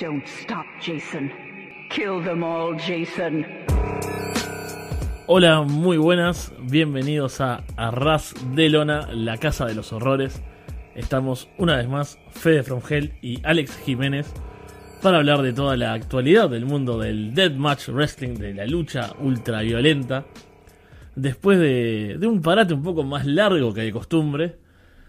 Don't stop, Jason. Kill them all, Jason. Hola, muy buenas. Bienvenidos a Arras de Lona, la casa de los horrores. Estamos una vez más, Fede From Hell y Alex Jiménez, para hablar de toda la actualidad del mundo del Dead Match Wrestling, de la lucha ultraviolenta. Después de, de un parate un poco más largo que de costumbre.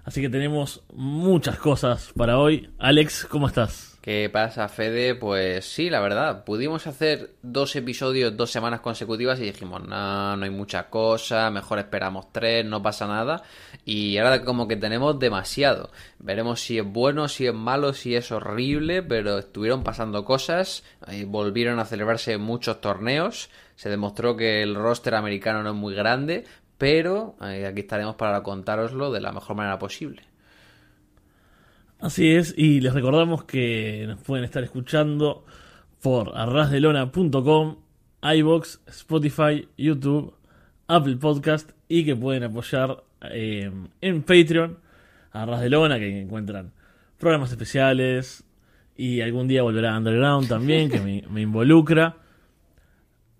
Así que tenemos muchas cosas para hoy. Alex, ¿cómo estás? ¿Qué pasa, Fede? Pues sí, la verdad, pudimos hacer dos episodios dos semanas consecutivas y dijimos, no, no hay mucha cosa, mejor esperamos tres, no pasa nada. Y ahora como que tenemos demasiado. Veremos si es bueno, si es malo, si es horrible, pero estuvieron pasando cosas, eh, volvieron a celebrarse muchos torneos, se demostró que el roster americano no es muy grande, pero eh, aquí estaremos para contároslo de la mejor manera posible. Así es, y les recordamos que nos pueden estar escuchando por arrasdelona.com, iBox, Spotify, YouTube, Apple Podcast y que pueden apoyar eh, en Patreon a que encuentran programas especiales y algún día volverá a Underground también, que me, me involucra.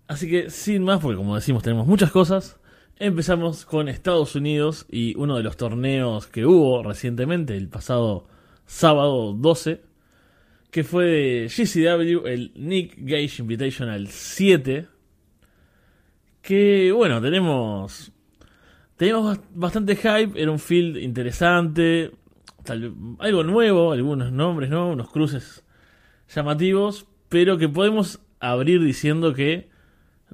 Así que sin más, porque como decimos tenemos muchas cosas, empezamos con Estados Unidos y uno de los torneos que hubo recientemente, el pasado sábado 12, que fue de GCW, el Nick Gage Invitational 7. Que bueno, tenemos. Tenemos bastante hype, era un field interesante, algo nuevo, algunos nombres, ¿no? Unos cruces llamativos, pero que podemos abrir diciendo que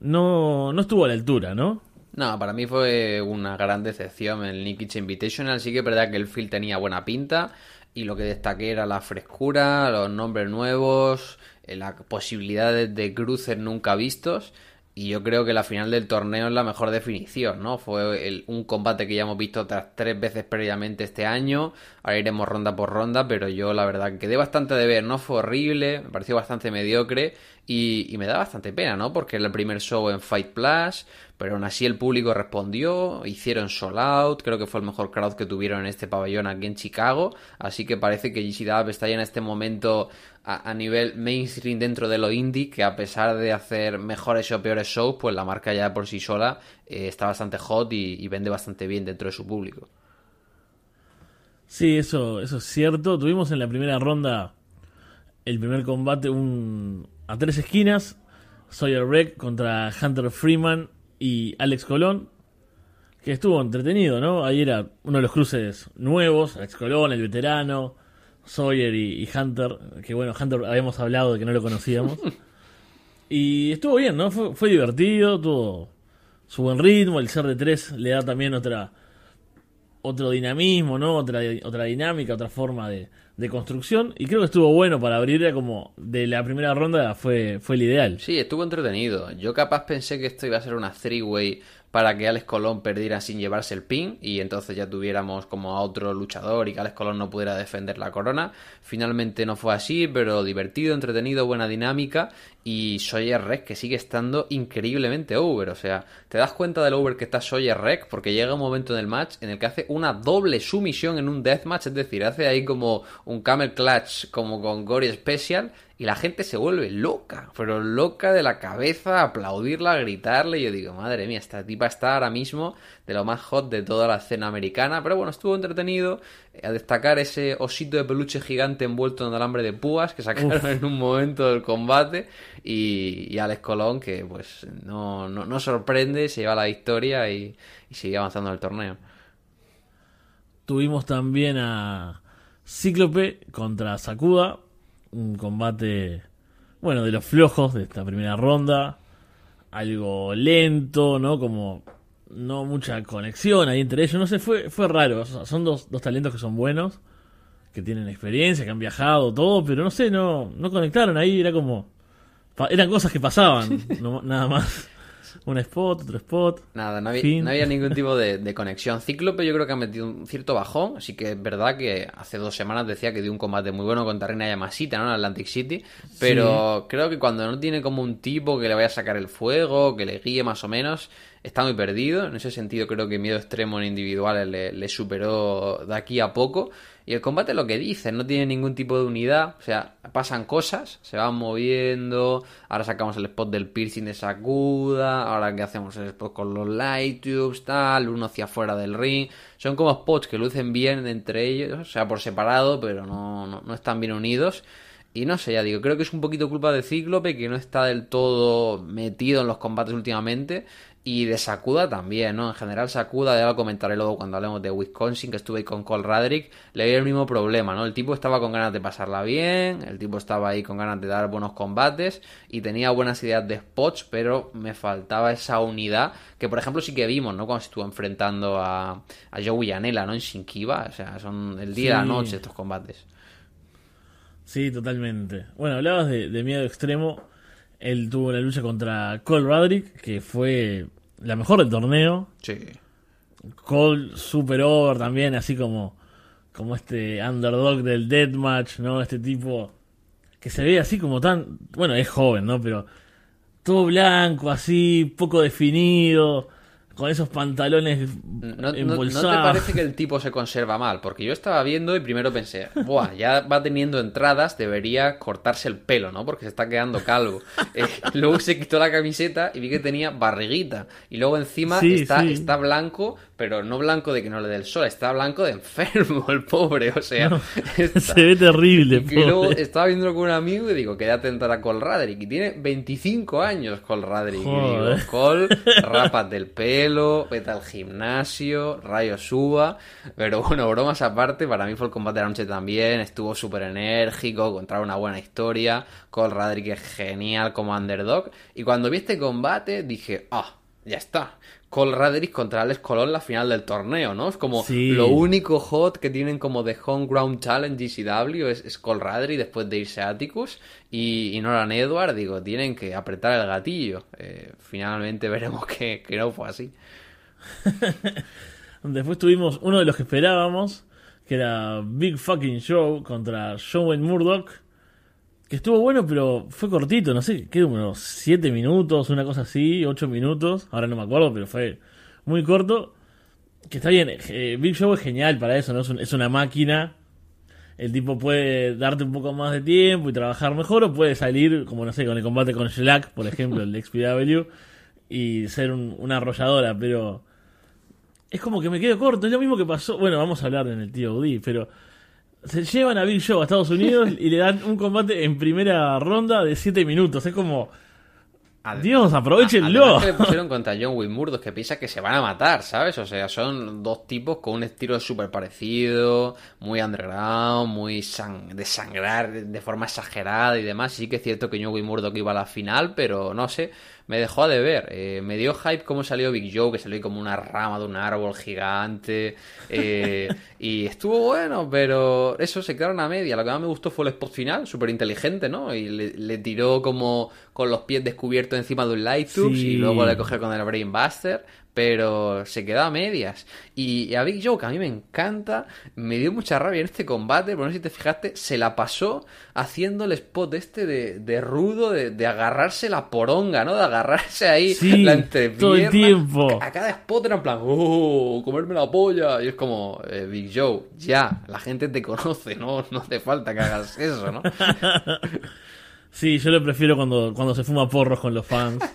no, no estuvo a la altura, ¿no? No, para mí fue una gran decepción el Nick Gage Invitational. Sí que verdad que el field tenía buena pinta, y lo que destaqué era la frescura, los nombres nuevos, eh, las posibilidades de cruces nunca vistos. Y yo creo que la final del torneo es la mejor definición, ¿no? Fue un combate que ya hemos visto otras tres veces previamente este año. Ahora iremos ronda por ronda, pero yo la verdad que quedé bastante de ver, ¿no? Fue horrible, me pareció bastante mediocre. Y, me da bastante pena, ¿no? Porque era el primer show en Fight Plus, pero aún así el público respondió, hicieron sold out, creo que fue el mejor crowd que tuvieron en este pabellón aquí en Chicago, así que parece que GC está ya en este momento a, nivel mainstream dentro de lo indie, que a pesar de hacer mejores o peores shows, pues la marca ya por sí sola eh, está bastante hot y, y vende bastante bien dentro de su público. Sí, eso, eso es cierto. Tuvimos en la primera ronda el primer combate un, a tres esquinas, Sawyer Breck contra Hunter Freeman y Alex Colón, que estuvo entretenido, ¿no? Ahí era uno de los cruces nuevos, Alex Colón, el veterano, Sawyer y, Hunter, que bueno, Hunter habíamos hablado de que no lo conocíamos. y estuvo bien, ¿no? Fue, divertido, tuvo su buen ritmo, el ser de tres le da también otra otro dinamismo, ¿no? Otra, otra dinámica, otra forma de, de construcción y creo que estuvo bueno para abrirla como de la primera ronda fue, fue el ideal. Sí, estuvo entretenido. Yo capaz pensé que esto iba a ser una three-way para que Alex Colón perdiera sin llevarse el pin y entonces ya tuviéramos como a otro luchador y que Alex Colón no pudiera defender la corona. Finalmente no fue así, pero divertido, entretenido, buena dinámica y Sawyer Rex que sigue estando increíblemente over. O sea, te das cuenta del over que está Sawyer Rex porque llega un momento en el match en el que hace una doble sumisión en un deathmatch, es decir, hace ahí como un camel clutch como con Gory Special y la gente se vuelve loca, pero loca de la cabeza, aplaudirla, gritarle. Y yo digo, madre mía, esta tipa está ahora mismo de lo más hot de toda la escena americana. Pero bueno, estuvo entretenido eh, a destacar ese osito de peluche gigante envuelto en alambre de púas que sacaron en un momento del combate. Y, Alex Colón, que pues no, no, sorprende, se lleva la victoria y, sigue avanzando en el torneo. Tuvimos también a Cíclope contra Sakuda un combate, bueno, de los flojos de esta primera ronda. Algo lento, ¿no? Como no mucha conexión ahí entre ellos. No sé, fue, fue raro. son dos, dos talentos que son buenos, que tienen experiencia, que han viajado, todo, pero no sé, no, no conectaron ahí. Era como. Eran cosas que pasaban, nada más un spot, otro spot. Nada, no, había, ningún tipo de, conexión. Cíclope yo creo que ha metido un cierto bajón. Así que es verdad que hace dos semanas decía que dio un combate muy bueno contra Reina Yamasita, ¿no? En Atlantic City. Pero creo que cuando no tiene como un tipo que le vaya a sacar el fuego, que le guíe más o menos, está muy perdido. En ese sentido creo que miedo extremo en individuales le, le superó de aquí a poco. Y el combate lo que dice, no tiene ningún tipo de unidad. O sea, pasan cosas, se van moviendo, ahora sacamos el spot del piercing de sacuda, ahora que hacemos el spot con los light tubes, tal, uno hacia afuera del ring, son como spots que lucen bien entre ellos, o sea, por separado, pero no están bien unidos. Y no sé, ya digo, creo que es un poquito culpa de Cíclope, que no está del todo metido en los combates últimamente. Y de Sakuda también, ¿no? En general, Sakuda, ya lo comentaré luego cuando hablemos de Wisconsin, que estuve ahí con Cole Radrick, le vi el mismo problema, ¿no? El tipo estaba con ganas de pasarla bien, el tipo estaba ahí con ganas de dar buenos combates y tenía buenas ideas de spots, pero me faltaba esa unidad que, por ejemplo, sí que vimos, ¿no? Cuando se estuvo enfrentando a, a Joey ¿no? En Shinkiba, o sea, son el día y la noche estos combates. Sí, totalmente. Bueno, hablabas de, de miedo extremo. Él tuvo la lucha contra Cole Roderick, que fue la mejor del torneo. Sí. Cole super over también, así como, como este underdog del Deathmatch, ¿no? Este tipo que se ve así como tan. Bueno, es joven, ¿no? Pero todo blanco, así, poco definido con esos pantalones no, te parece que el tipo se conserva mal? Porque yo estaba viendo y primero pensé, Buah, ya va teniendo entradas, debería cortarse el pelo, ¿no? Porque se está quedando calvo. Eh, luego se quitó la camiseta y vi que tenía barriguita. Y luego encima está blanco, pero no blanco de que no le dé el sol, está blanco de enfermo el pobre, o sea. Se ve terrible, pobre. Y luego estaba viendo con un amigo y digo, quédate te a Col Radrick, y tiene 25 años Col Radrick. Y digo, Col, rápate del pelo, vete al gimnasio, rayo suba, pero bueno, bromas aparte, para mí fue el combate de la noche también, estuvo súper enérgico, Encontraba una buena historia, Col Radrick es genial como underdog, y cuando vi este combate dije, ah, ya está. Cole Radrick contra Alex Colón la final del torneo, ¿no? Es como lo único hot que tienen como de Home Ground Challenge GCW es, es Cole después de irse Atticus y, Nolan Edward, digo, tienen que apretar el gatillo. Eh, finalmente veremos que, que, no fue así. después tuvimos uno de los que esperábamos, que era Big Fucking Show contra Joe Murdoch que estuvo bueno, pero fue cortito, no sé, quedó unos 7 minutos, una cosa así, 8 minutos, ahora no me acuerdo, pero fue muy corto. Que está bien, eh, Big Show es genial para eso, ¿no? Es, una máquina. El tipo puede darte un poco más de tiempo y trabajar mejor, o puede salir, como no sé, con el combate con Shellac, por ejemplo, el XPW, y ser una arrolladora, pero. Es como que me quedo corto, es lo mismo que pasó. Bueno, vamos a hablar en el tío pero se llevan a Bill Show a Estados Unidos y le dan un combate en primera ronda de 7 minutos. Es como. adiós, Dios, aprovechenlo. Que le pusieron contra John Murdoch que piensa que se van a matar, ¿sabes? O sea, son dos tipos con un estilo súper parecido, muy underground, muy sang de sangrar de forma exagerada y demás. Sí que es cierto que John Wimurdo que iba a la final, pero no sé me dejó de ver. Eh, me dio hype cómo salió Big Joe, que salió como una rama de un árbol gigante. Eh, y estuvo bueno, pero eso se quedaron a media. Lo que más me gustó fue el spot final, súper inteligente, ¿no? Y le, tiró como con los pies descubiertos encima de un light y luego le cogió con el Brain Buster pero se quedaba a medias. Y a Big Joe, que a mí me encanta, me dio mucha rabia en este combate, por no sé si te fijaste, se la pasó haciendo el spot este de, de rudo, de, de, agarrarse la poronga, ¿no? De agarrarse ahí la entrepierna. todo el tiempo. A cada spot era en plan, ¡oh! ¡comerme la polla! Y es como, eh, Big Joe, ya, la gente te conoce, ¿no? No te falta que hagas eso, ¿no? sí, yo lo prefiero cuando, cuando se fuma porros con los fans.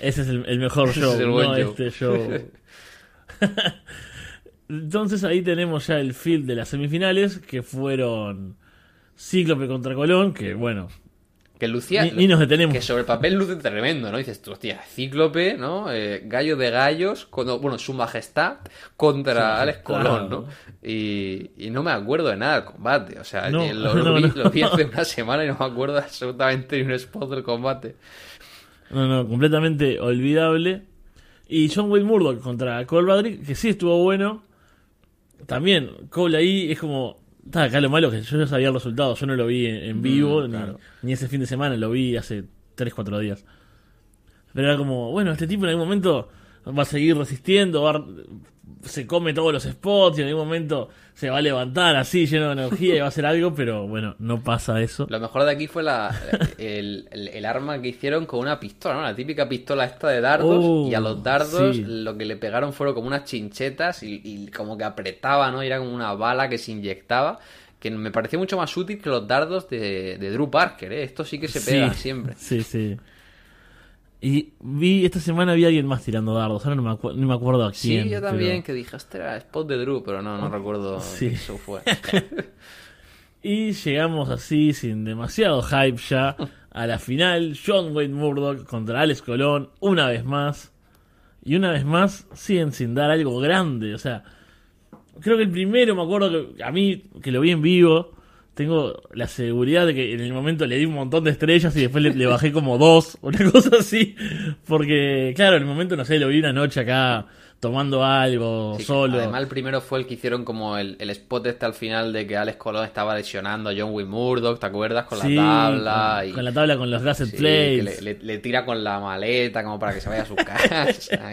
Ese es el, mejor show, este show. Entonces ahí tenemos ya el field de las semifinales, que fueron Cíclope contra Colón, que bueno. Que lucía. y nos detenemos. Que sobre el papel luce tremendo, ¿no? Dices Cíclope, ¿no? Eh, gallo de gallos, con, bueno, su majestad contra Alex Colón, ¿no? Y, no me acuerdo de nada del combate. O sea, lo, lo, vi, hace una semana y no me acuerdo absolutamente ni un spot del combate. No, no, completamente olvidable. Y John Wayne Murdoch contra Cole Badrick, que sí estuvo bueno. También, Cole ahí es como. Está acá lo malo que yo no sabía el resultado, yo no lo vi en, vivo, mm, ni, ni, ese fin de semana, lo vi hace 3-4 días. Pero era como, bueno, este tipo en algún momento va a seguir resistiendo, va a se come todos los spots y en algún momento se va a levantar así, lleno de energía y va a hacer algo, pero bueno, no pasa eso. Lo mejor de aquí fue la, el, arma que hicieron con una pistola, La típica pistola esta de dardos y a uh, los dardos lo que le pegaron fueron como unas chinchetas y, como que apretaba, ¿no? era como una bala que se inyectaba que me pareció mucho más útil que los dardos de, Drew Parker, ¿eh? Esto sí que se pega siempre. Sí, sí. Y vi, esta semana vi a alguien más tirando dardos, ahora no me, no me acuerdo a quién. Sí, yo también, que dije, era spot de Drew, pero no, no oh, recuerdo sí. eso fue. y llegamos así, sin demasiado hype ya, a la final, John Wayne Murdoch contra Alex Colón, una vez más. Y una vez más, siguen sin dar algo grande, o sea, creo que el primero, me acuerdo que a mí, que lo vi en vivo, tengo la seguridad de que en el momento le di un montón de estrellas y después le, bajé como dos, una cosa así. Porque, claro, en el momento, no sé, lo vi una noche acá tomando algo, solo. Además, el primero fue el que hicieron como el, spot este al final de que Alex Colón estaba lesionando a John Wayne Murdoch, ¿te acuerdas? Con la tabla. Con, y... con, la tabla con los Gasset plates. le, tira con la maleta como para que se vaya a su casa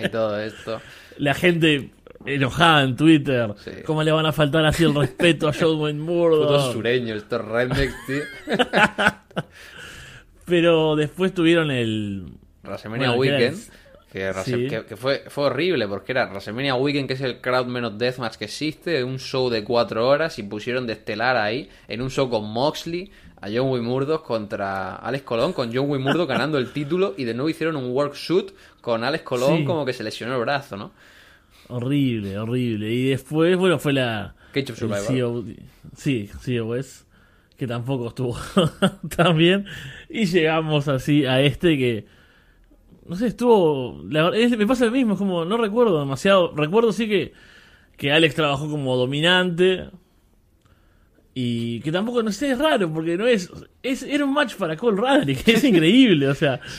y todo esto. La gente enojada en Twitter. ¿Cómo le van a faltar así el respeto a John Wayne Murdoch? Todos sureños, estos tío. Pero después tuvieron el. WrestleMania Weekend. Que, fue, horrible, porque era WrestleMania Weekend, que es el crowd menos deathmatch que existe, un show de cuatro horas, y pusieron de estelar ahí, en un show con Moxley, a John Wimurdo contra Alex Colón, con John Wimurdo ganando el título, y de nuevo hicieron un work shoot con Alex Colón como que se lesionó el brazo, ¿no? Horrible, horrible. Y después, bueno, fue la. Ketchup e Sí, e sí, Que tampoco estuvo tan bien. Y llegamos así a este que. No sé, estuvo. La, es, me pasa lo mismo, es como. No recuerdo demasiado. Recuerdo sí que. Que Alex trabajó como dominante. Y que tampoco, no sé, raro, porque no es. era un match para Cole Que es increíble, o sea.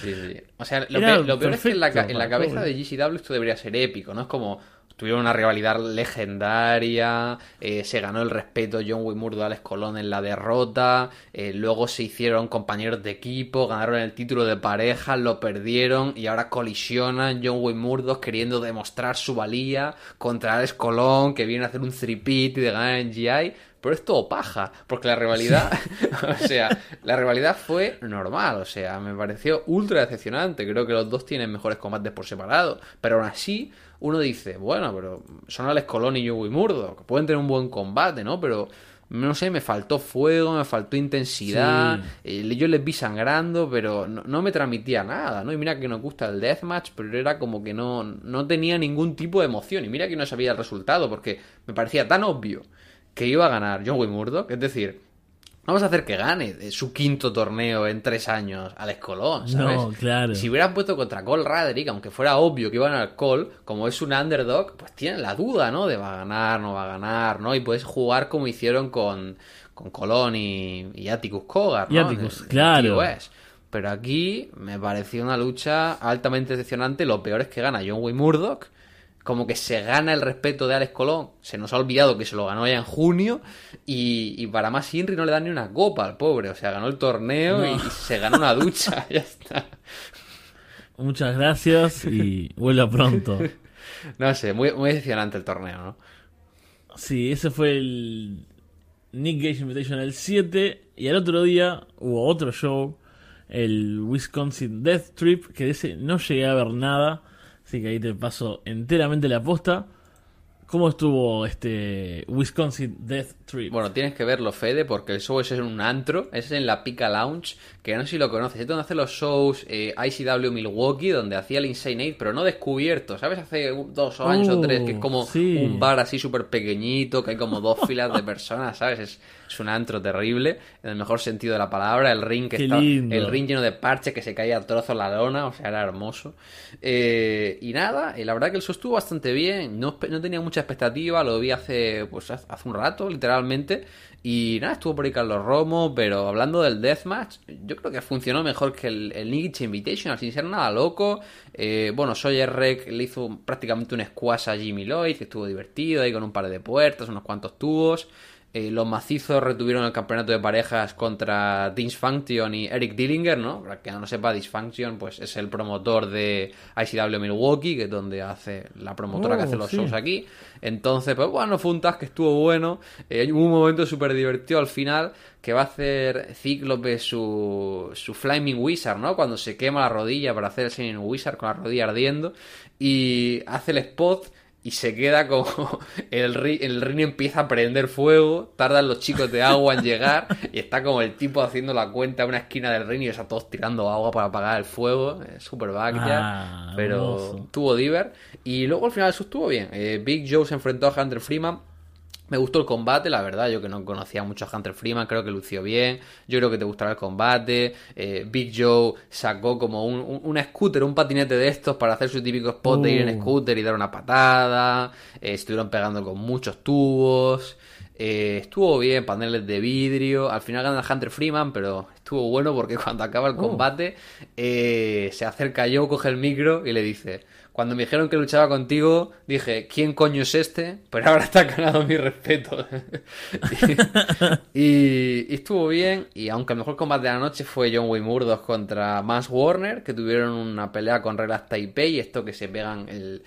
O sea, lo, peor, es que en la, en la cabeza de GCW esto debería ser épico, ¿no? Es como. Tuvieron una rivalidad legendaria, eh, se ganó el respeto John Wimurdo Alex Colón en la derrota, eh, luego se hicieron compañeros de equipo, ganaron el título de pareja, lo perdieron y ahora colisionan John Wimurdo queriendo demostrar su valía contra Alex Colón que viene a hacer un three y de ganar en GI pero es todo paja, porque la rivalidad, o sea, la rivalidad fue normal, o sea, me pareció ultra decepcionante, creo que los dos tienen mejores combates por separado, pero aún así uno dice, bueno, pero son Alex Colón y y Murdo, que pueden tener un buen combate, ¿no? Pero no sé, me faltó fuego, me faltó intensidad, eh, yo les vi sangrando, pero no, me transmitía nada, ¿no? Y mira que nos gusta el deathmatch, pero era como que no, no tenía ningún tipo de emoción, y mira que no sabía el resultado, porque me parecía tan obvio que iba a ganar John Wayne Murdoch. Es decir, vamos a hacer que gane su quinto torneo en tres años Alex Colón, ¿sabes? No, claro. Si hubieran puesto contra Cole Radrick, aunque fuera obvio que a ganar Cole, como es un underdog, pues tienen la duda, ¿no? De va a ganar, no va a ganar, ¿no? Y puedes jugar como hicieron con, con Colón y, y Atticus Cogar, ¿no? claro. Pero aquí me pareció una lucha altamente decepcionante. Lo peor es que gana John Wayne Murdoch como que se gana el respeto de Alex Colón. Se nos ha olvidado que se lo ganó ya en junio. Y, para más, Inri no le dan ni una copa al pobre. O sea, ganó el torneo y, se ganó una ducha. ya está. Muchas gracias y vuelva pronto. no sé, muy, decepcionante el torneo, ¿no? Sí, ese fue el Nick Gage Invitational 7. Y al otro día hubo otro show, el Wisconsin Death Trip, que no llegué a ver nada Así que ahí te paso enteramente la aposta. ¿Cómo estuvo este Wisconsin Death Trip? Bueno, tienes que verlo, Fede, porque el show es en un antro, es en la Pica Lounge, que no sé si lo conoces, es donde hace los shows eh, ICW Milwaukee, donde hacía el Insane Aid, pero no descubierto, ¿sabes? Hace dos años o tres, que es como uh, un bar así súper pequeñito, que hay como dos filas de personas, ¿sabes? Es un antro terrible, en el mejor sentido de la palabra, el ring que el lleno de parches que se caía a trozos la lona, o sea, era hermoso. Eh, y nada, la verdad que el show estuvo bastante bien, no, tenía mucha expectativa, lo vi hace, pues, hace un rato, literalmente, y nada, estuvo por ahí Carlos Romo, pero hablando del Deathmatch, yo creo que funcionó mejor que el, el Invitation, Invitational, sin ser nada loco. Eh, bueno, Sawyer Rec le hizo prácticamente un squash a Jimmy Lloyd, que estuvo divertido, ahí con un par de puertas, unos cuantos tubos. Eh, los macizos retuvieron el campeonato de parejas contra Dysfunction y Eric Dillinger, ¿no? Para que no sepa, Dysfunction pues, es el promotor de ICW Milwaukee, que es donde hace la promotora que oh, hace los shows aquí. Entonces, pues bueno, fue un tag que estuvo bueno. hubo eh, un momento súper divertido al final que va a hacer Cíclope su, Flaming Wizard, ¿no? Cuando se quema la rodilla para hacer el Shining Wizard con la rodilla ardiendo. Y hace el spot y se queda como el, ri, el ring empieza a prender fuego, tardan los chicos de agua en llegar y está como el tipo haciendo la cuenta a una esquina del ring y está todos tirando agua para apagar el fuego, super ah, pero tuvo Diver y luego al final eso estuvo bien, eh, Big Joe se enfrentó a Hunter Freeman me gustó el combate, la verdad, yo que no conocía mucho a Hunter Freeman, creo que lució bien, yo creo que te gustará el combate, eh, Big Joe sacó como un, scooter, un patinete de estos para hacer su típico spot de ir en uh. scooter y dar una patada, eh, estuvieron pegando con muchos tubos, eh, estuvo bien, paneles de vidrio, al final gana Hunter Freeman, pero estuvo bueno porque cuando acaba el uh. combate se acerca yo, coge el micro y le dice... Cuando me dijeron que luchaba contigo, dije, ¿quién coño es este? Pero ahora está ganado mi respeto. y, estuvo bien. Y aunque el mejor combate de la noche fue John Wayne murdos contra Max Warner, que tuvieron una pelea con reglas Taipei, esto que se pegan el,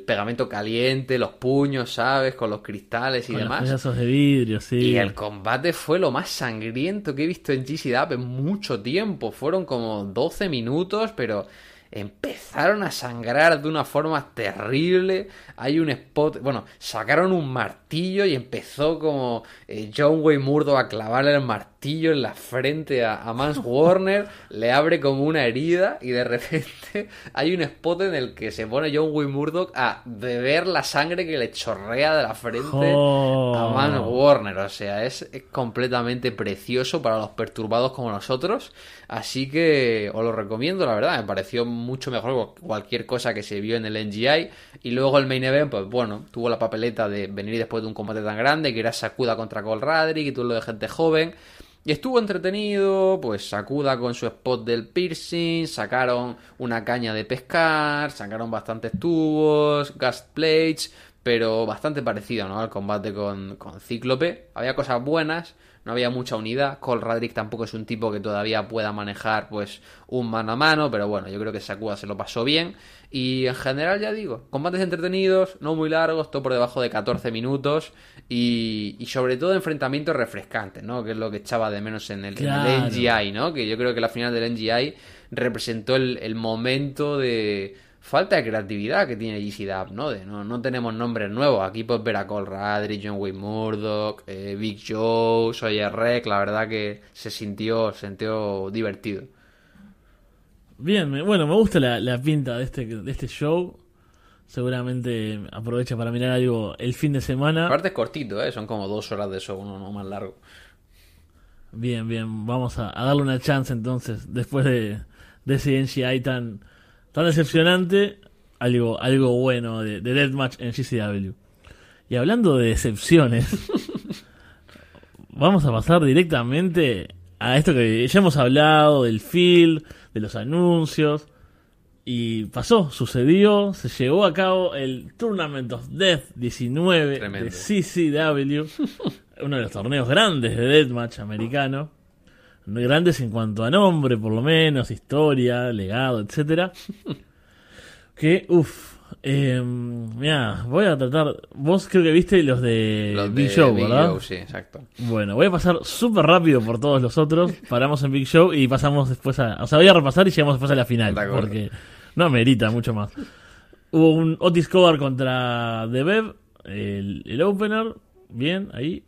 pegamento caliente, los puños, ¿sabes? Con los cristales y con demás. Los pedazos de vidrio, sí. Y el combate fue lo más sangriento que he visto en GCDAP en mucho tiempo. Fueron como 12 minutos, pero empezaron a sangrar de una forma terrible. Hay un spot, bueno, sacaron un martillo y empezó como eh, John Wayne a clavarle el martillo en la frente a, a Mans Warner, le abre como una herida y de repente hay un spot en el que se pone John Wayne Murdoch a beber la sangre que le chorrea de la frente a oh. Mans Warner. O sea, es, completamente precioso para los perturbados como nosotros. Así que os lo recomiendo, la verdad. Me pareció mucho mejor cualquier cosa que se vio en el NGI. Y luego el main event, pues bueno, tuvo la papeleta de venir después de un combate tan grande, que era sacuda contra Cole Radrick y todo lo de gente joven. Y estuvo entretenido, pues sacuda con su spot del piercing, sacaron una caña de pescar, sacaron bastantes tubos, gas plates, pero bastante parecido, Al combate con, con Cíclope. Había cosas buenas, no había mucha unidad. Cole Radrick tampoco es un tipo que todavía pueda manejar pues un mano a mano, pero bueno, yo creo que sakura se lo pasó bien. Y en general, ya digo, combates entretenidos, no muy largos, todo por debajo de 14 minutos y, sobre todo enfrentamientos refrescantes, ¿no? Que es lo que echaba de menos en el, NGI, ¿no? Que yo creo que la final del NGI representó el momento de falta de creatividad que tiene GC ¿no? ¿no? tenemos nombres nuevos. Aquí pues ver a Radri, John Wayne Murdoch, eh, Big Joe, Sawyer Rec, la verdad que se sintió, se divertido. Bien, bueno, me gusta la, pinta este, de este, show. Seguramente aprovecha para mirar algo el fin de semana. Aparte es cortito, ¿eh? son como dos horas de show, uno más largo. Bien, bien, vamos a, darle una chance entonces, después de, de ese NGI tan, tan decepcionante, algo, algo bueno de, de Deathmatch en CCW. Y hablando de decepciones, vamos a pasar directamente a esto que ya hemos hablado del field, de los anuncios. Y pasó, sucedió, se llevó a cabo el Tournament of Death 19 de CCW, uno de los torneos grandes de Deathmatch americano grandes en cuanto a nombre, por lo menos, historia, legado, etcétera. que, uff, em, mira, voy a tratar. Vos creo que viste los de los Big Show, ¿verdad? Show, sí, exacto. Bueno, voy a pasar súper rápido por todos los otros. Paramos en Big Show y pasamos después a. O sea, voy a repasar y llegamos después a la final. Porque no amerita mucho más. Hubo un Otis Cobar contra The Bev, el, el opener. Bien, ahí.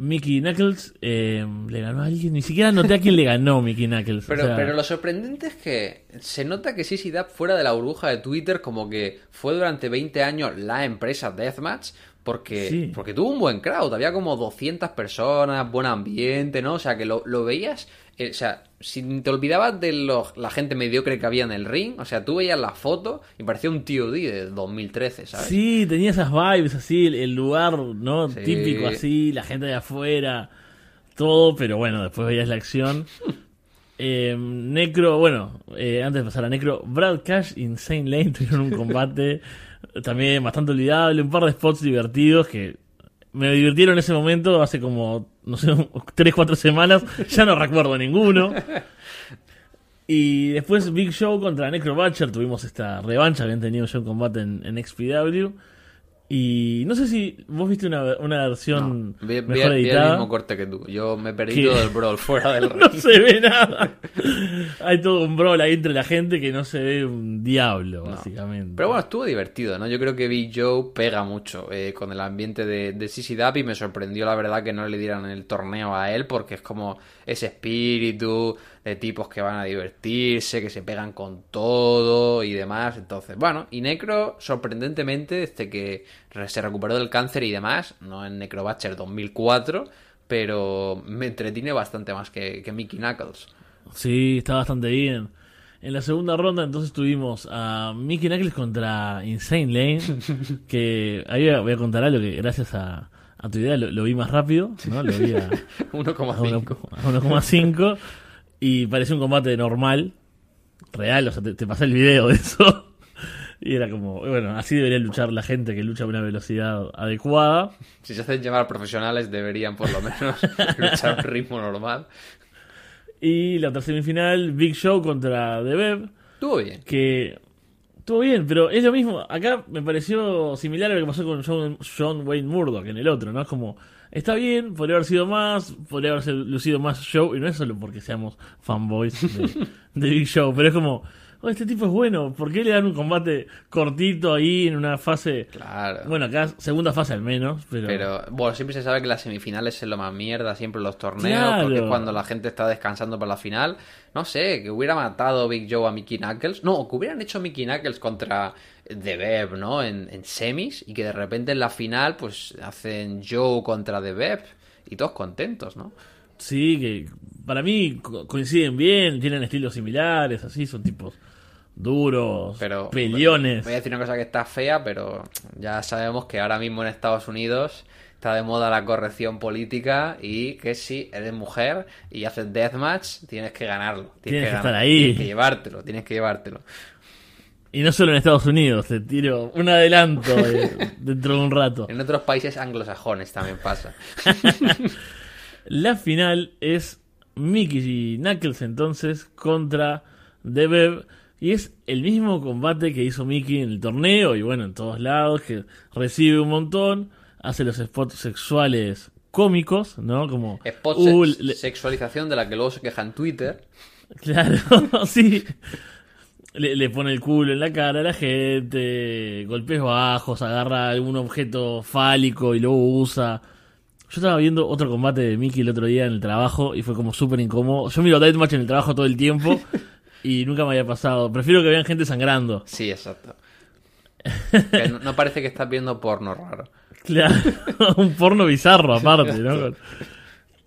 Mickey Knuckles eh, le ganó a alguien. Ni siquiera noté a quién le ganó Mickey Knuckles. Pero, pero lo sorprendente es que se nota que CC da fuera de la burbuja de Twitter, como que fue durante 20 años la empresa Deathmatch, porque, porque tuvo un buen crowd. Había como 200 personas, buen ambiente, ¿no? O sea, que lo, lo veías eh, o sea, si te olvidabas de los, la gente mediocre que había en el ring, o sea, tú veías la foto y parecía un tío de 2013, ¿sabes? Sí, tenía esas vibes así, el, lugar, ¿no? Típico así, la gente de afuera, todo, pero bueno, después veías la acción. Eh, Necro, bueno, eh, antes de pasar a Necro, Brad Cash Insane Lane tuvieron un combate también bastante olvidable, un par de spots divertidos que me divirtieron en ese momento hace como, no sé, 3, 4 semanas. Ya no recuerdo ninguno. Y después Big Show contra Necro Butcher. Tuvimos esta revancha que habían tenido yo un combate en XPW. Y no sé si vos viste una, versión editada. el mismo corte que tú. Yo me he perdido del brawl fuera del ring. no se ve nada. Hay todo un brawl ahí entre la gente que no se ve un diablo, básicamente. Pero bueno, estuvo divertido, ¿no? Yo creo que Big Joe pega mucho eh, con el ambiente de, de y me sorprendió la verdad que no le dieran el torneo a él porque es como ese espíritu, de tipos que van a divertirse, que se pegan con todo y demás. Entonces, bueno, y Necro, sorprendentemente, desde que se recuperó del cáncer y demás, no en Necrobatcher 2004, pero me entretiene bastante más que, que Mickey Knuckles. Sí, está bastante bien. En la segunda ronda entonces tuvimos a Mickey Knuckles contra Insane Lane, que ahí voy a contar algo que gracias a, tu idea lo, vi más rápido, ¿no? Lo vi 1,5. A 1,5. Y parecía un combate normal, real, o sea, te, pasé el video de eso. Y era como, bueno, así debería luchar la gente que lucha a una velocidad adecuada. Si se hacen llamar profesionales, deberían por lo menos luchar a un ritmo normal. Y la tercera semifinal, Big Show contra The Beb. Estuvo bien. Que estuvo bien, pero es lo mismo. Acá me pareció similar a lo que pasó con John, John Wayne Murdoch en el otro, ¿no? Es como, está bien, podría haber sido más, podría haber lucido más show, y no es solo porque seamos fanboys de, de Big Show, pero es como, Oh, este tipo es bueno, ¿por qué le dan un combate cortito ahí en una fase? Claro. Bueno, acá segunda fase al menos, pero... bueno, siempre se sabe que las semifinales es lo más mierda, siempre los torneos, porque es cuando la gente está descansando para la final. No sé, que hubiera matado Big Joe a Mickey Knuckles. No, que hubieran hecho Mickey Knuckles contra The Beb, ¿no? En, en semis y que de repente en la final pues hacen Joe contra The Beb y todos contentos, ¿no? Sí, que para mí coinciden bien, tienen estilos similares, así, son tipos duros, pero, Voy a decir una cosa que está fea, pero ya sabemos que ahora mismo en Estados Unidos está de moda la corrección política y que si eres mujer y haces deathmatch, tienes que ganarlo. Tienes, que, estar ahí. Tienes que llevártelo, tienes que llevártelo. Y no solo en Estados Unidos, te tiro un adelanto eh, dentro de un rato. En otros países anglosajones también pasa. la final es Mickey Knuckles entonces contra The y es el mismo combate que hizo Mickey en el torneo y bueno, en todos lados, que recibe un montón, hace los spots sexuales cómicos, ¿no? Como... Uh, sexualización de la que luego se queja en Twitter. Claro, sí. Le, pone el culo en la cara a la gente, golpes bajos, agarra algún objeto fálico y luego usa. Yo estaba viendo otro combate de Mickey el otro día en el trabajo y fue como súper incómodo. Yo miro Match en el trabajo todo el tiempo y nunca me había pasado. Prefiero que vean gente sangrando. Sí, exacto. no, parece que estás viendo porno raro. Claro, un porno bizarro aparte, ¿no?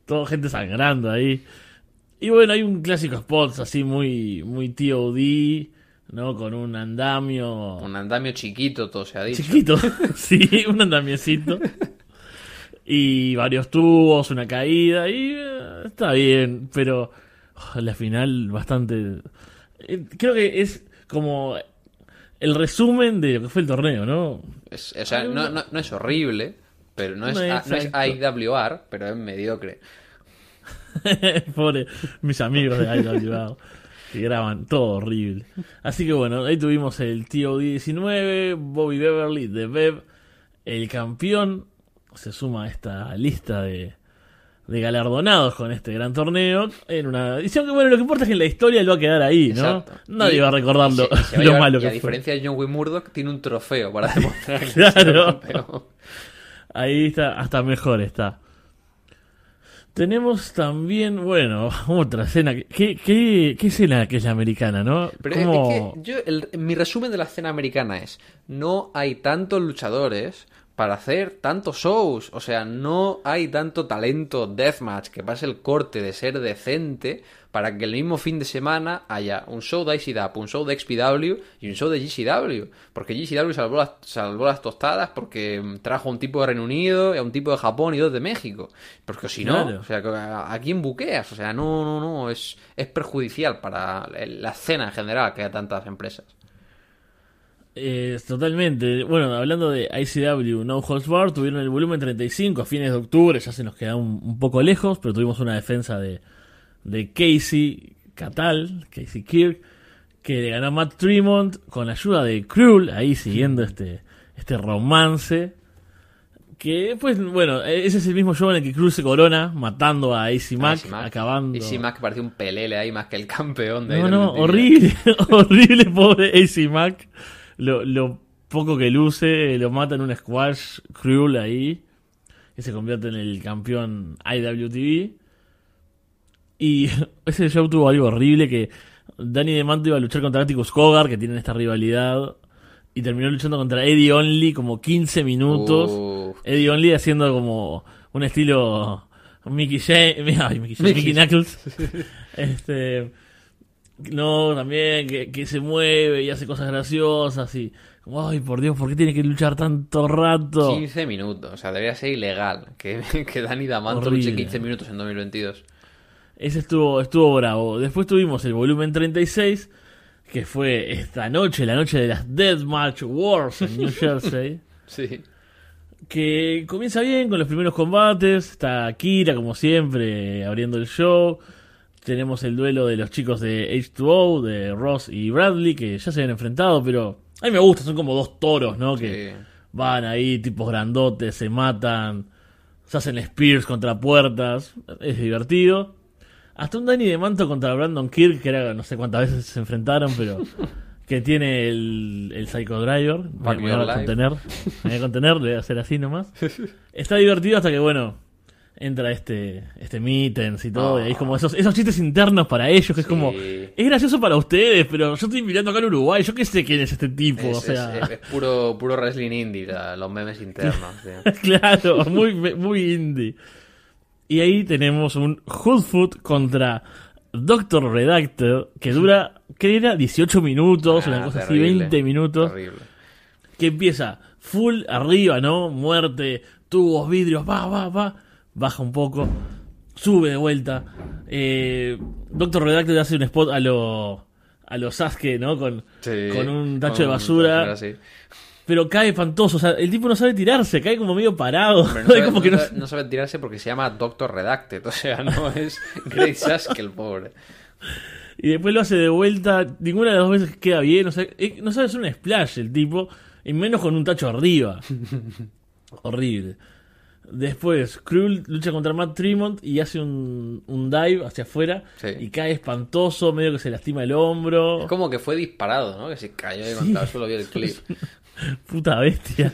Todo gente sangrando ahí. Y bueno, hay un clásico spot así muy, muy TOD, ¿no? Con un andamio. Un andamio chiquito, todo se ha dicho. Chiquito, sí, un andamiecito. y varios tubos, una caída, y eh, está bien, pero oh, la final bastante eh, creo que es como el resumen de lo que fue el torneo, ¿no? o sea, no, es horrible, pero no es, IWR, pero es mediocre. Pobre, mis amigos de IWR. que graban todo horrible. Así que bueno, ahí tuvimos el TOD19, Bobby Beverly de Beb, el campeón, se suma a esta lista de, de galardonados con este gran torneo en una edición que bueno lo que importa es que en la historia lo va a quedar ahí no nadie va recordando lo malo que y a diferencia de John Wayne Murdoch tiene un trofeo para demostrar ahí está hasta mejor está tenemos también, bueno, otra escena. ¿Qué, escena que es la americana, no? mi resumen de la escena americana es: no hay tantos luchadores, para hacer tantos shows. O sea, no hay tanto talento deathmatch que pase el corte de ser decente para que el mismo fin de semana haya un show de ICDAP, un show de XPW y un show de GCW. Porque GCW salvó las, tostadas porque mm, trajo un tipo de Reino Unido, a un tipo de Japón y dos de México. Porque si no, o sea, ¿a quién buqueas? O sea, no, no, no, es, es perjudicial para la escena en general que haya tantas empresas. Eh, totalmente. Bueno, hablando de ICW, No Holds Bar, tuvieron el volumen 35 a fines de octubre, ya se nos queda un, poco lejos, pero tuvimos una defensa de, de Casey Catal, Casey Kirk, que le ganó Matt Tremont con la ayuda de Krull, ahí siguiendo este, este romance. Que, pues, bueno, e, ese es el mismo show en el que Cruz se corona, matando a AC Mac, acabando. AC Mac parecía un pelele ahí más que el campeón de No, no, horrible, horrible, pobre AC Mac lo, poco que luce, lo mata en un squash cruel ahí, que se convierte en el campeón IWTV. Y ese show tuvo algo horrible que Danny DeManto iba a luchar contra Atticus Cogar, que tienen esta rivalidad, y terminó luchando contra Eddie Only como 15 minutos. Eddie Only haciendo como un estilo Mickey J Mickey, Mickey Knuckles. este no, también, que, que, se mueve y hace cosas graciosas y... Como, ay, por Dios, ¿por qué tiene que luchar tanto rato? 15 minutos, o sea, debería ser ilegal que, que Dani D'Amato luche 15 minutos en 2022. Ese estuvo, estuvo bravo. Después tuvimos el volumen 36, que fue esta noche, la noche de las Deathmatch Wars en New Jersey. sí. Que comienza bien con los primeros combates. Está Kira, como siempre, abriendo el show tenemos el duelo de los chicos de H2O, de Ross y Bradley, que ya se habían enfrentado, pero a mí me gusta, son como dos toros, ¿no? Que van ahí, tipos grandotes, se matan, se hacen spears contra puertas, es divertido. Hasta un Danny de Manto contra Brandon Kirk, que era, no sé cuántas veces se enfrentaron, pero que tiene el, el Psycho Driver. contener, me voy a contener, le voy a hacer así nomás. Está divertido hasta que, bueno, entra este, este Mittens y todo, y ahí como esos, esos chistes internos para ellos, que es como, es gracioso para ustedes, pero yo estoy mirando acá en Uruguay, yo qué sé quién es este tipo, o sea... puro, puro wrestling indie, los memes internos. claro, muy, muy indie. Y ahí tenemos un Hoodfoot contra Doctor Redactor, que dura, que era? 18 minutos, una ah, cosa así, 20 minutos. Que empieza full arriba, ¿no? Muerte, tubos, vidrios, va, va, va baja un poco, sube de vuelta. Eh, Doctor Redacted hace un spot a lo, a los Sasuke, ¿no? Con, con un tacho de basura. Pero cae espantoso, o sea, el tipo no sabe tirarse, cae como medio parado. no, sabe, tirarse porque se llama Doctor Redacted, o sea, no es Great Sasuke el pobre. Y después lo hace de vuelta, ninguna de las dos veces queda bien, o sea, no sabe hacer un splash el tipo, y menos con un tacho arriba. Horrible. Después, Krull lucha contra Matt Tremont y hace un, dive hacia afuera y cae espantoso, medio que se lastima el hombro. Es como que fue disparado, ¿no? Que se cayó y levantaba, yo solo vi el clip. Puta bestia.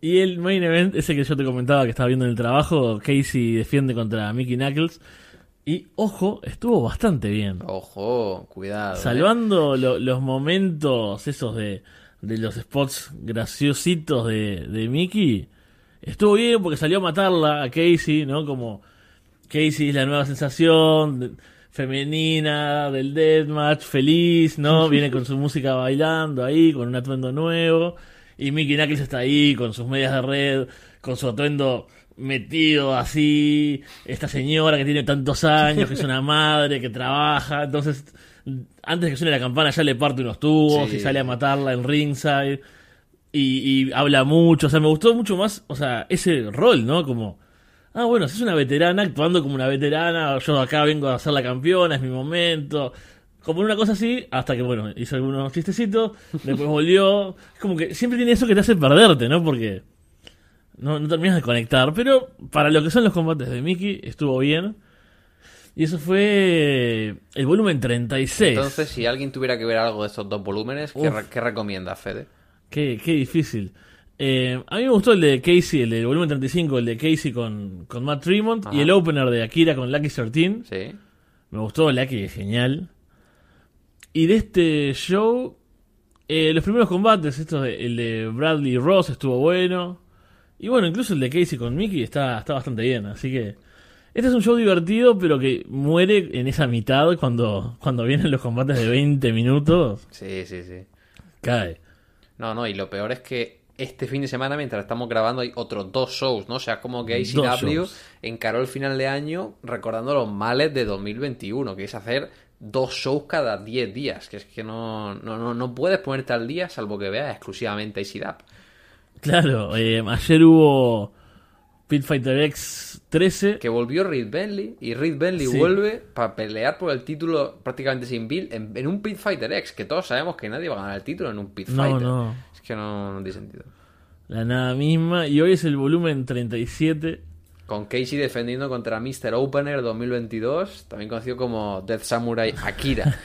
y el main event, ese que yo te comentaba que estaba viendo en el trabajo, Casey defiende contra Mickey Knuckles. Y ojo, estuvo bastante bien. Ojo, cuidado. Eh. Salvando los momentos esos de, los spots graciositos de, de Mickey estuvo bien porque salió a matarla a Casey, ¿no? Como Casey es la nueva sensación femenina del deathmatch, feliz, ¿no? Viene con su música bailando ahí, con un atuendo nuevo. Y Mickey Knuckles está ahí con sus medias de red, con su atuendo metido así. Esta señora que tiene tantos años, que es una madre, que trabaja. Entonces, antes de que suene la campana, ya le parte unos tubos y sale a matarla en ringside. Y, habla mucho, o sea, me gustó mucho más, o sea, ese rol, ¿no? Como, ah, bueno, si es una veterana actuando como una veterana, yo acá vengo a ser la campeona, es mi momento. Como una cosa así, hasta que, bueno, hizo algunos chistecitos, después volvió. Es como que siempre tiene eso que te hace perderte, ¿no? Porque no, terminas de conectar, pero para lo que son los combates de Mickey, estuvo bien. Y eso fue el volumen 36. Entonces, si alguien tuviera que ver algo de esos dos volúmenes, ¿qué, recomienda, Fede? Qué, difícil. Eh, a mí me gustó el de Casey, el del volumen 35, el de Casey con, con Matt Tremont y el opener de Akira con Lucky 13. Sí. Me gustó Lucky, genial. Y de este show, eh, los primeros combates, esto, el de Bradley Ross estuvo bueno. Y bueno, incluso el de Casey con Mickey está, está bastante bien. Así que este es un show divertido, pero que muere en esa mitad cuando, cuando vienen los combates de 20 minutos. Sí, sí, sí. Cae. No, no, y lo peor es que este fin de semana, mientras estamos grabando, hay otros dos shows, ¿no? O sea, como que ACW encaró el final de año recordando los males de 2021, que es hacer dos shows cada 10 días, que es que no, no, no, puedes ponerte al día salvo que veas exclusivamente ACW. Claro, eh, ayer hubo Pit Fighter X que volvió Reed Bentley y Reed Bentley vuelve para pelear por el título prácticamente sin Bill en, un Pit Fighter X, que todos sabemos que nadie va a ganar el título en un Pit Fighter. Es que no, tiene sentido. La nada misma. Y hoy es el volumen 37. Con Casey defendiendo contra Mr. Opener 2022, también conocido como Death Samurai Akira.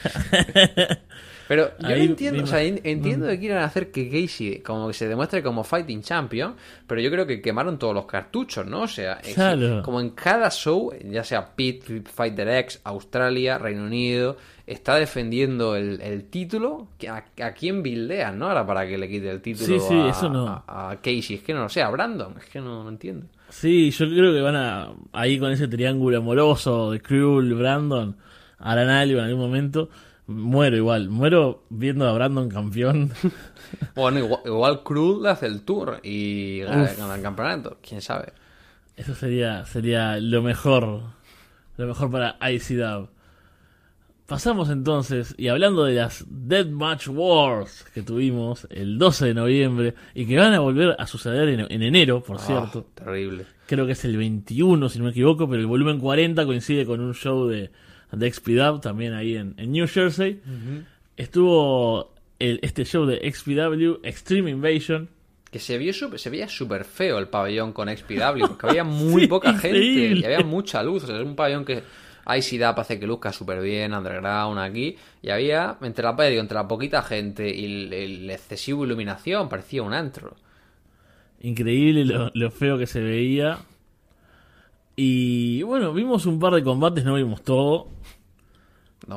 Pero yo entiendo, entiendo mm. que quieran hacer que Casey como que se demuestre como Fighting Champion, pero yo creo que quemaron todos los cartuchos, ¿no? O sea, como en cada show, ya sea Pit, Fighter X, Australia, Reino Unido, está defendiendo el, título, ¿a, a quién bildean, no? Ahora para que le quite el título a, Casey, es que no lo sé, a Brandon, es que no, lo entiendo. Sí, yo creo que van a, ahí con ese triángulo amoroso de Cruel, Brandon, harán en algún momento muero igual. Muero viendo a Brandon campeón. bueno, igual, Cruz hace el tour y gana, el campeonato. ¿Quién sabe? Eso sería, sería lo mejor. Lo mejor para ICDAB Pasamos entonces, y hablando de las Dead Match Wars que tuvimos el 12 de noviembre y que van a volver a suceder en, enero, por ah, cierto. Terrible. Creo que es el 21, si no me equivoco, pero el volumen 40 coincide con un show de, de también ahí en, New Jersey. Estuvo el, este show de XPW, Extreme Invasion. Que se, vio, se veía súper feo el pabellón con XPW, porque había muy poca gente y había mucha luz. es un pabellón que ICDAP hace que luzca súper bien, underground aquí. Y había, entre la, entre la poquita gente y el, excesiva excesivo iluminación, parecía un antro. Increíble lo feo que se veía. Y bueno, vimos un par de combates, no vimos todo.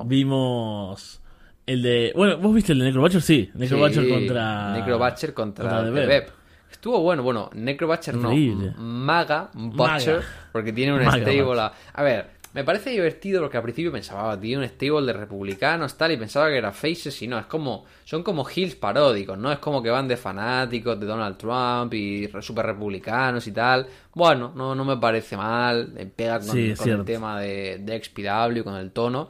Vimos el de. Bueno, ¿vos viste el de Necrobatcher? Sí, Necrobatcher contra. Necrobatcher contra, contra Estuvo bueno, bueno, Necrobatcher no. Maga Butcher, porque tiene un stable. A... ver, me parece divertido porque al principio pensaba, ah, tiene un stable de republicanos, tal, y pensaba que era faces y no, es como. Son como hills paródicos, ¿no? Es como que van de fanáticos de Donald Trump y super republicanos y tal. Bueno, no, no me parece mal, eh, pega con, el tema de, de y con el tono.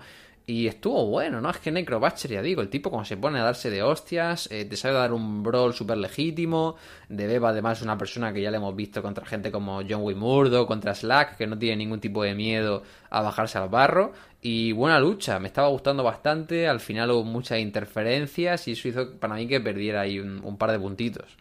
Y estuvo bueno, ¿no? Es que Necrobatcher, ya digo, el tipo cuando se pone a darse de hostias, eh, te sabe dar un brawl súper legítimo. De Beba, además, una persona que ya le hemos visto contra gente como John Wimurdo, contra Slack, que no tiene ningún tipo de miedo a bajarse al barro. Y buena lucha, me estaba gustando bastante. Al final hubo muchas interferencias y eso hizo para mí que perdiera ahí un, par de puntitos.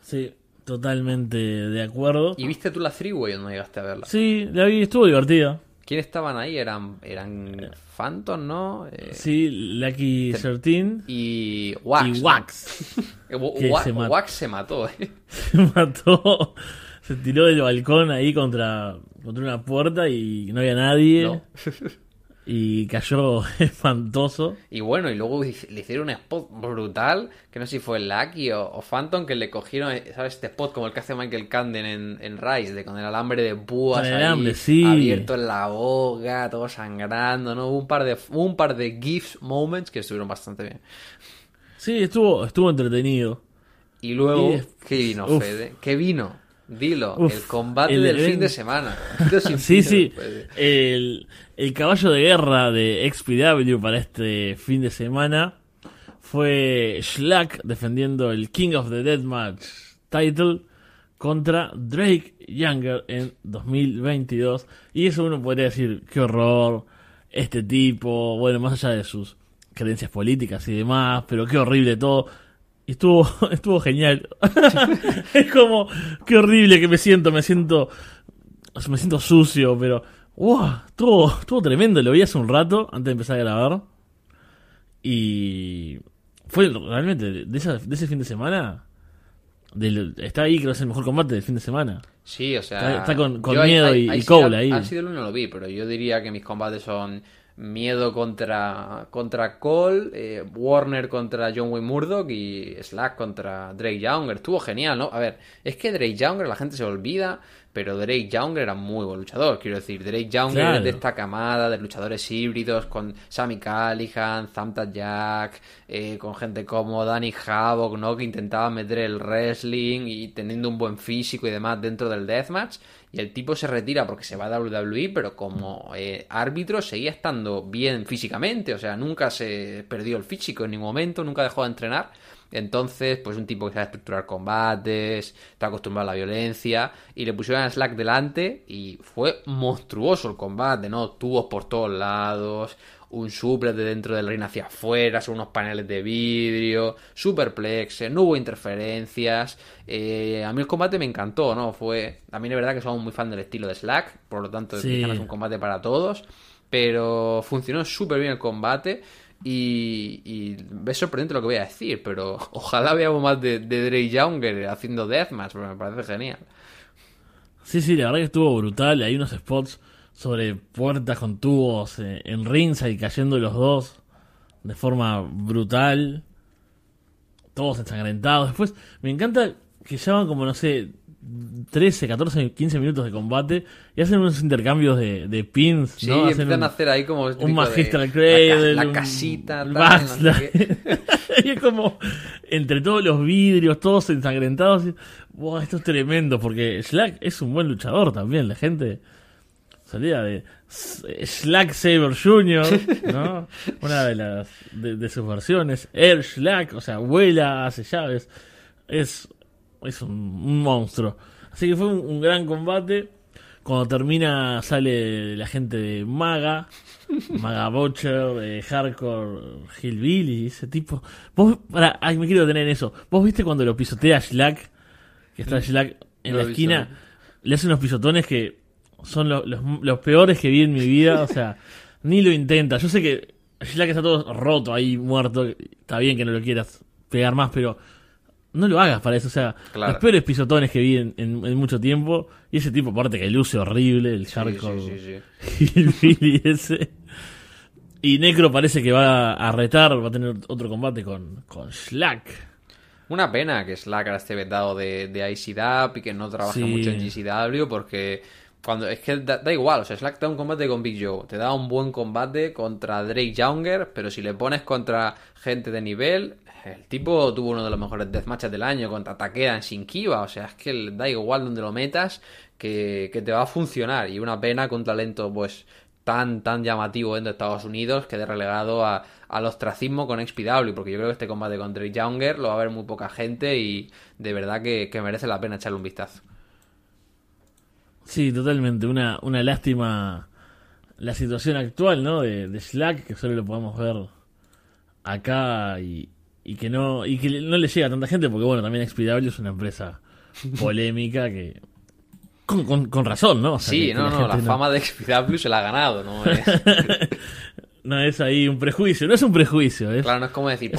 Sí, totalmente de acuerdo. ¿Y viste tú la Freeway o no llegaste a verla? Sí, de ahí estuvo divertida. ¿Quiénes estaban ahí? Eran, eran Phantom, ¿no? Eh, sí, Lucky Sertin y Wax. Y Wax. se mató, ¿eh? Se mató. Se tiró del balcón ahí contra, contra una puerta y no había nadie. No. y cayó espantoso. Y bueno, y luego le hicieron un spot brutal, que no sé si fue Lucky o, Phantom, que le cogieron, eh, ¿sabes? Este spot como el que hace Michael Canden en, en Rise, de con el alambre de púas ahí, abierto en la boca, todo sangrando, ¿no? Hubo un par de, un par de GIFs moments que estuvieron bastante bien. Sí, estuvo, estuvo entretenido. Y luego, ¿qué vino, ¿Qué vino? Dilo, el combate del fin de semana. sí, sí. El, el, caballo de guerra de XPW para este fin de semana fue Schlack defendiendo el King of the Dead Match title contra Drake Younger en 2022. Y eso uno podría decir, qué horror, este tipo, bueno, más allá de sus creencias políticas y demás, pero qué horrible todo y estuvo, estuvo genial. es como, qué horrible que me siento, me siento, me siento sucio, pero, wow, estuvo, estuvo tremendo. Lo vi hace un rato antes de empezar a grabar. Y fue realmente de, de ese fin de semana. está ahí, creo que es el mejor combate del fin de semana. Sí, o sea. Está, con, miedo y, ahí. lo vi, pero yo diría que mis combates son Miedo contra, Cole, eh, Warner contra John Wayne Murdoch y Slack contra Drake Younger. Estuvo genial, ¿no? A ver, es que Drake Younger la gente se olvida, pero Drake Younger era muy buen luchador. Quiero decir, Drake Younger de esta camada de luchadores híbridos con Sammy Callihan, Zamta Jack, eh, con gente como Danny Havoc, ¿no? Que intentaba meter el wrestling y teniendo un buen físico y demás dentro del deathmatch y el tipo se retira porque se va a WWE, pero como eh, árbitro seguía estando bien físicamente, o sea, nunca se perdió el físico en ningún momento, nunca dejó de entrenar. Entonces, pues un tipo que sabe estructurar combates, está acostumbrado a la violencia, y le pusieron a Slack delante y fue monstruoso el combate, ¿no? Tubos por todos lados, un suple de dentro del ring hacia afuera, son unos paneles de vidrio, superplex, no hubo interferencias. Eh, a mí el combate me encantó, ¿no? Fue. A mí es verdad que somos muy fan del estilo de Slack, por lo tanto, es un combate para todos. Pero funcionó súper bien el combate. Y, y, es sorprendente lo que voy a decir, pero ojalá veamos más de, de Dre Younger haciendo deathmatch, pero me parece genial. Sí, sí, la verdad que estuvo brutal. Hay unos spots sobre puertas con tubos eh, en rinza y cayendo los dos de forma brutal. Todos ensangrentados. Después, me encanta que llevan como, no sé, 13, 14, 15 minutos de combate y hacen unos intercambios de, pins. ¿no? hacen un, a hacer ahí como. Este un Magistral Cradle. La, casita, tal, y es como. Entre todos los vidrios, todos ensangrentados. esto es tremendo porque Slack es un buen luchador también. La gente salida de Slack Saber Jr., Una de las de, sus versiones, Air Slack, o sea, vuela, hace llaves, es, es un, monstruo. Así que fue un, gran combate. Cuando termina sale la gente de Maga, Maga Butcher, de Hardcore Hillbilly, ese tipo. Vos, me quiero detener en eso. ¿Vos viste cuando lo pisotea Slack? Que está mm. Slack en la esquina, le hace unos pisotones que son los, peores que vi en mi vida. O sea, ni lo intenta. Yo sé que Slack está todo roto ahí, muerto. Está bien que no lo quieras pegar más, pero no lo hagas para eso. O sea, los peores pisotones que vi en, mucho tiempo. Y ese tipo, aparte que luce horrible, el Sharko. Sí, sí, sí, y ese. Y Necro parece que va a retar, va a tener otro combate con, con Slack. Una pena que Slack ahora esté vetado de, de y que no trabaja mucho en GCW porque cuando, es que da, igual, o sea, Slack te da un combate con Big Joe, te da un buen combate contra Drake Younger, pero si le pones contra gente de nivel, el tipo tuvo uno de los mejores deathmatches del año contra Takeda en Shinkiba, o sea, es que da igual donde lo metas, que, te va a funcionar. Y una pena con talento, pues, tan, tan llamativo dentro de Estados Unidos, quede relegado a, al ostracismo con XPW, porque yo creo que este combate con Drake Younger lo va a ver muy poca gente y de verdad que merece la pena echarle un vistazo. Sí, totalmente. Una, una lástima la situación actual, ¿no? De, Slack, que solo lo podemos ver acá y, y que no y que no le llega a tanta gente, porque bueno, también XPW es una empresa polémica que... Con, con, razón, ¿no? sí, no, la no, la fama de XPW se la ha ganado, ¿no? no es ahí un prejuicio, no es un prejuicio. claro, no es como decir,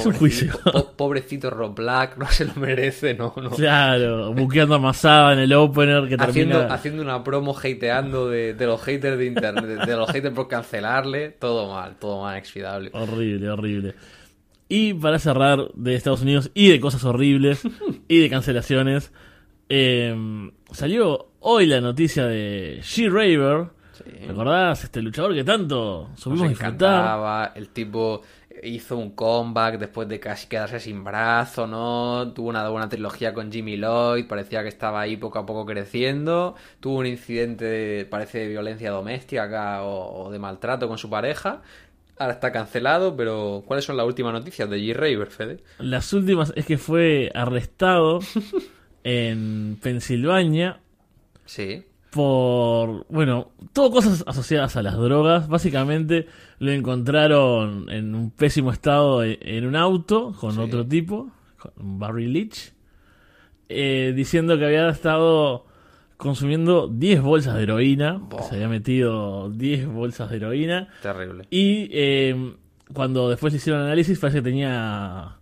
pobrecito, Rob no se lo merece, no, Claro, buqueando amasada en el opener que haciendo, haciendo una promo hateando de, los haters de internet, de los haters por cancelarle, todo mal, todo mal, exfidable. Horrible, horrible. Y para cerrar de Estados Unidos y de cosas horribles y de cancelaciones, em, salió hoy la noticia de She Raver ¿Recordás este luchador que tanto subimos Nos encantaba, El tipo hizo un comeback después de casi quedarse sin brazo, ¿no? Tuvo una buena trilogía con Jimmy Lloyd, parecía que estaba ahí poco a poco creciendo. Tuvo un incidente, parece, de violencia doméstica o, de maltrato con su pareja. Ahora está cancelado, pero ¿cuáles son las últimas noticias de G-Raver, Fede? Las últimas es que fue arrestado en Pensilvania. Sí por, bueno, todo cosas asociadas a las drogas. Básicamente lo encontraron en un pésimo estado e, en un auto con otro tipo, Barry Leach, eh, diciendo que había estado consumiendo 10 bolsas de heroína. Se había metido 10 bolsas de heroína. Terrible. Y em, cuando después le hicieron análisis, parece que tenía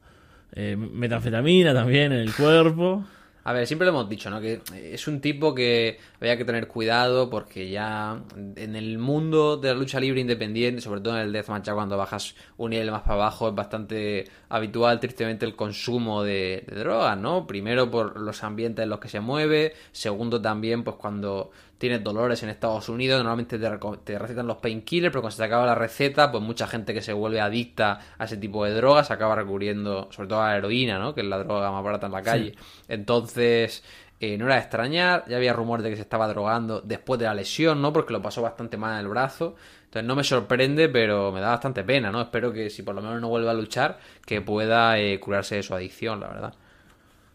eh, metanfetamina también en el cuerpo. A ver, siempre lo hemos dicho, ¿no? Que es un tipo que había que tener cuidado porque ya en el mundo de la lucha libre independiente, sobre todo en el deathmatch, ya cuando bajas un nivel más para abajo es bastante habitual, tristemente, el consumo de drogas, ¿no? Primero por los ambientes en los que se mueve, segundo también, pues cuando tienes dolores en Estados Unidos, normalmente te, recetan los painkillers, pero cuando se te acaba la receta, pues mucha gente que se vuelve adicta a ese tipo de drogas acaba recurriendo sobre todo a la heroína, ¿no? Que es la droga más barata en la calle. Entonces, eh, no era de extrañar, ya había rumores de que se estaba drogando después de la lesión, ¿no? Porque lo pasó bastante mal en el brazo. Entonces no me sorprende, pero me da bastante pena, ¿no? Espero que si por lo menos no vuelva a luchar, que pueda eh, curarse de su adicción, la verdad.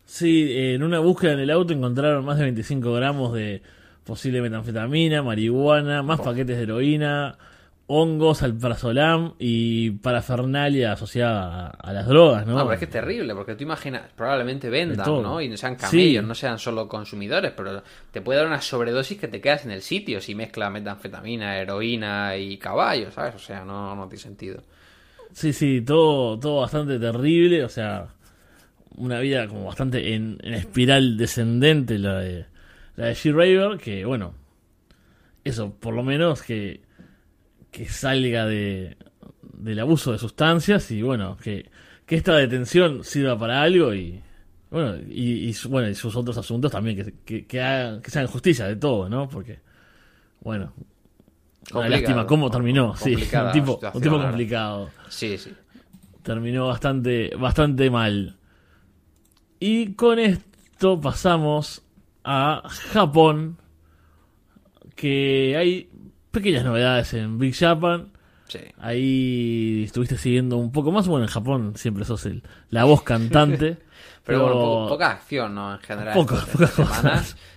Sí, en una búsqueda en el auto encontraron más de 25 gramos de, posible metanfetamina, marihuana, más paquetes de heroína, hongos, alprazolam y parafernalia asociada a, las drogas, ¿no? Ah, pero es que es terrible, porque tú imaginas, probablemente vendan, ¿no? Y no sean camellos, no sean solo consumidores, pero te puede dar una sobredosis que te quedas en el sitio si mezclas metanfetamina, heroína y caballos ¿sabes? O sea, no, no tiene sentido. Sí, sí, todo, todo bastante terrible, o sea, una vida como bastante en espiral descendente la de la de She-Raver, que bueno, eso, por lo menos que, salga de, del abuso de sustancias y bueno, que, esta detención sirva para algo y bueno, y, bueno, y sus otros asuntos también, que, que, que, hagan, justicia de todo, ¿no? Porque, bueno, una lástima cómo terminó, sí, un tipo, complicado. Sí, sí. Terminó bastante, bastante mal. Y con esto pasamos a Japón, que hay pequeñas novedades en Big Japan. Ahí estuviste siguiendo un poco más. Bueno, en Japón siempre sos el, la voz cantante. pero, bueno, poca, acción, ¿no? En general. pocas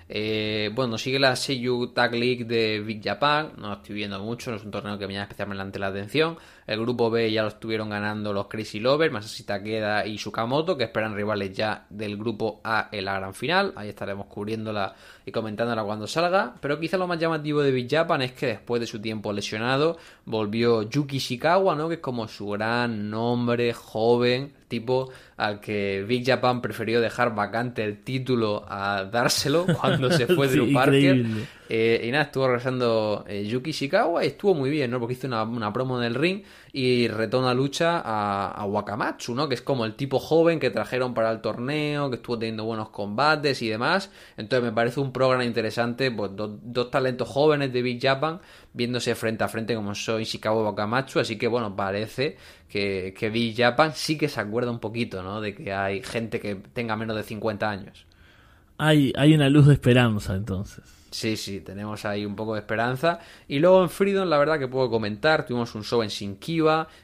eh, bueno, sigue la Seiyu Tag League de Big Japan, no lo estoy viendo mucho, no es un torneo que me llama especialmente la atención. El grupo B ya lo estuvieron ganando los Crazy Lovers, Masashi Takeda y Sukamoto, que esperan rivales ya del grupo A en la gran final. Ahí estaremos cubriendo la, y comentándola cuando salga, pero quizá lo más llamativo de Big Japan es que después de su tiempo lesionado volvió Yuki Shikawa, ¿no? que es como su gran nombre joven, tipo al que Big Japan prefirió dejar vacante el título a dárselo cuando se fue de Parker. Eh, y nada, estuvo regresando eh, Yuki Shikawa y estuvo muy bien, ¿no? porque hizo una, una promo del ring y retoma lucha a, a Wakamatsu, ¿no? Que es como el tipo joven que trajeron para el torneo, que estuvo teniendo buenos combates y demás. Entonces me parece un programa interesante, pues dos talentos jóvenes de Big Japan viéndose frente a frente como soy Ishikawa y Wakamatsu, así que bueno, parece que, que Big Japan sí que se acuerda un poquito, ¿no? De que hay gente que tenga menos de 50 años. Hay, hay una luz de esperanza entonces. Sí, sí, tenemos ahí un poco de esperanza. Y luego en Freedom, la verdad que puedo comentar, tuvimos un show en Sin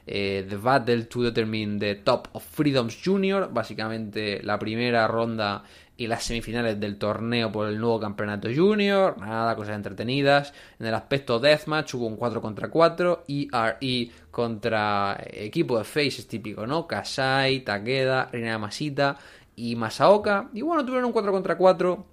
eh, The Battle to Determine the Top of Freedoms Junior, básicamente la primera ronda y las semifinales del torneo por el nuevo campeonato junior, nada, cosas entretenidas. En el aspecto deathmatch hubo un 4 contra 4, ERE contra equipo de faces típico, ¿no? Kasai, Takeda, Reina Masita y Masaoka. Y bueno, tuvieron un 4 contra 4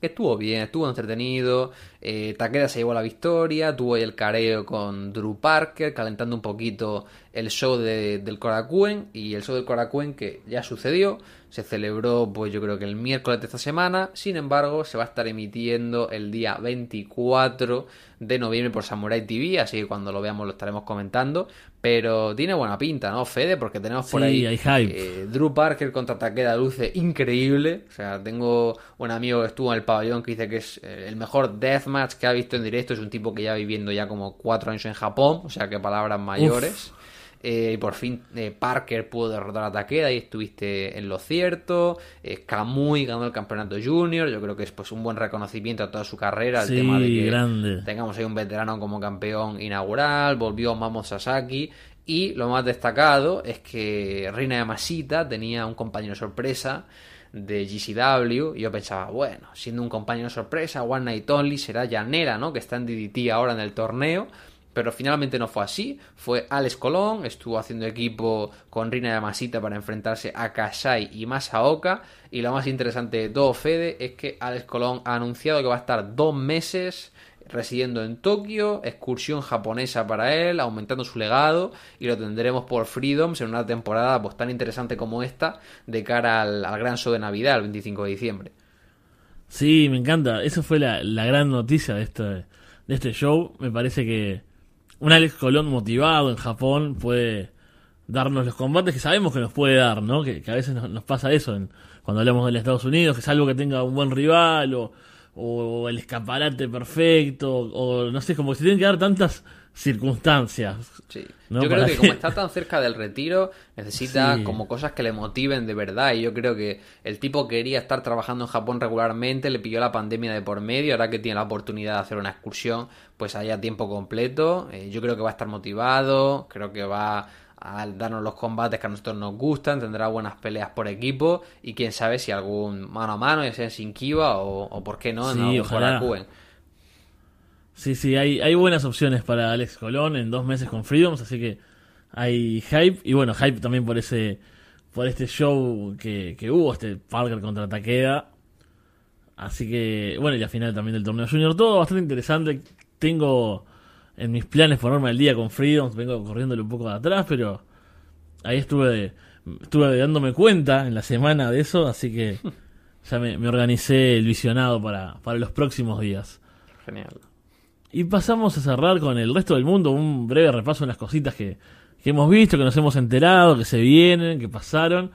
que estuvo bien, estuvo entretenido, eh, Takeda se llevó la victoria, tuvo el careo con Drew Parker, calentando un poquito el show del Korakuen. Y el show del Korakuen que ya sucedió, se celebró, pues yo creo que el miércoles de esta semana. Sin embargo, se va a estar emitiendo el día 24 de noviembre por Samurai TV. Así que cuando lo veamos lo estaremos comentando. Pero tiene buena pinta, ¿no, Fede? Porque tenemos por ahí eh, Drew Parker contra Takeda Luce, increíble. O sea, tengo un amigo que estuvo en el pabellón que dice que es eh, el mejor que ha visto en directo es un tipo que ya viviendo ya como cuatro años en Japón, o sea que palabras mayores. Eh, y por fin eh, Parker pudo derrotar a Takeda y estuviste en lo cierto. Eh, Kamui ganó el campeonato junior. Yo creo que es pues un buen reconocimiento a toda su carrera. El tema de que tengamos ahí un veterano como campeón inaugural. Volvió Mamo Sasaki. Y lo más destacado es que Reina Yamashita tenía un compañero sorpresa de GCW. Y yo pensaba, bueno, siendo un compañero sorpresa, One Night Only será Llanera, ¿no? Que está en DDT ahora en el torneo. Pero finalmente no fue así. Fue Alex Colón, estuvo haciendo equipo con Rina Yamasita para enfrentarse a Kasai y Masaoka. Y lo más interesante de todo, Fede, es que Alex Colón ha anunciado que va a estar dos meses residiendo en Tokio, excursión japonesa para él, aumentando su legado y lo tendremos por Freedoms en una temporada pues, tan interesante como esta de cara al, gran show de Navidad el 25 de diciembre. Sí, me encanta. Esa fue la, gran noticia de este, de este show. Me parece que un Alex Colón motivado en Japón puede darnos los combates que sabemos que nos puede dar, ¿no? Que, a veces nos, pasa eso en, cuando hablamos de los Estados Unidos, que salvo que tenga un buen rival o o el escaparate perfecto, o no sé, como se tienen que dar tantas circunstancias. Yo creo que, como está tan cerca del retiro, necesita como cosas que le motiven de verdad. Y yo creo que el tipo quería estar trabajando en Japón regularmente, le pilló la pandemia de por medio, ahora que tiene la oportunidad de hacer una excursión, pues allá a tiempo completo. Eh, yo creo que va a estar motivado, creo que va al darnos los combates que a nosotros nos gustan, tendrá buenas peleas por equipo y quién sabe si algún mano a mano, ya sea sin kiva o, por qué no, sí, Sí, sí, hay, hay buenas opciones para Alex Colón en dos meses con Freedoms, así que hay hype y bueno, hype también por ese por este show que, hubo, este Parker contra Takeda. Así que, bueno, y la final también del torneo junior, todo bastante interesante. Tengo en mis planes ponerme al día con Freedoms, vengo corriéndolo un poco atrás, pero ahí estuve estuve dándome cuenta en la semana de eso, así que ya me, organicé el visionado para, para los próximos días. Genial. Y pasamos a cerrar con el resto del mundo, un breve repaso en las cositas que, hemos visto, que nos hemos enterado, que se vienen, que pasaron.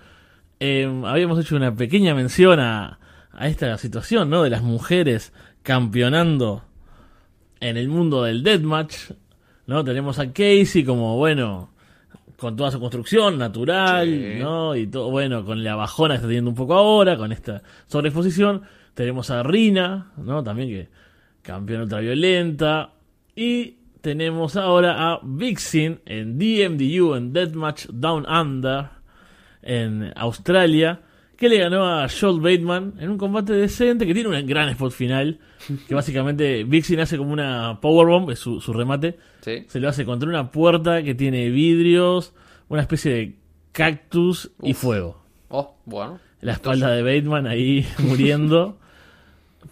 Em, habíamos hecho una pequeña mención a, a esta situación, ¿no? De las mujeres campeonando en el mundo del deathmatch, ¿no? Tenemos a Casey como, bueno, con toda su construcción natural, ¿no? Y todo, bueno, con la bajona que está teniendo un poco ahora, con esta sobreexposición. Tenemos a Rina, ¿no? También que campeona ultraviolenta. Y tenemos ahora a Vixen en DMDU, en Deathmatch Down Under, en Australia que le ganó a Joel Bateman en un combate decente que tiene un gran spot final. Que básicamente Vixen hace como una powerbomb, es su, remate. Se lo hace contra una puerta que tiene vidrios, una especie de cactus y fuego. Oh, bueno. La espalda de Bateman ahí muriendo.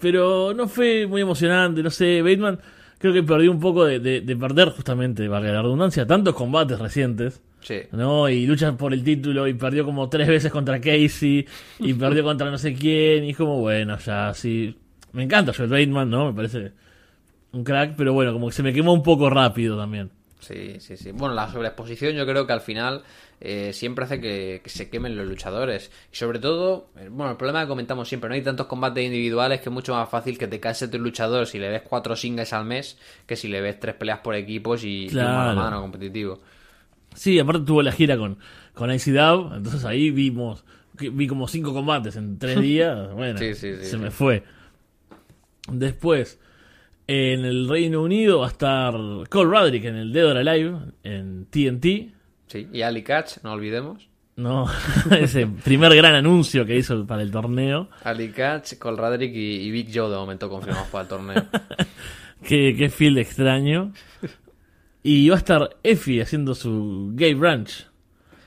Pero no fue muy emocionante, no sé. Bateman creo que perdió un poco de, de perder, justamente, valga la redundancia, tantos combates recientes. ¿no? Y lucha por el título y perdió como tres veces contra Casey y perdió contra no sé quién y como, bueno, sea, sí. Me encanta Joel Bateman, ¿no? Me parece un crack, pero bueno, como que se me quemó un poco rápido también. Sí, sí, sí. Bueno, la sobreexposición yo creo que al final eh, siempre hace que, se quemen los luchadores. Y sobre todo, eh, bueno, el problema que comentamos siempre, no hay tantos combates individuales que es mucho más fácil que te cases de luchadores luchador si le ves cuatro singles al mes que si le ves tres peleas por equipos y, y mano a mano competitivo. Sí, aparte tuvo la gira con, con Icy entonces ahí vimos, vi como cinco combates en tres días, bueno, se me fue. Después, en el Reino Unido va a estar Cole Roderick en el Dead or Alive, en TNT. Sí, y Ali Catch, no olvidemos. No, ese primer gran anuncio que hizo para el torneo. Ali Catch, Cole Roderick y, Big Joe de momento confirmados para el torneo. qué, qué feel extraño. Y va a estar Effie haciendo su Gay Ranch.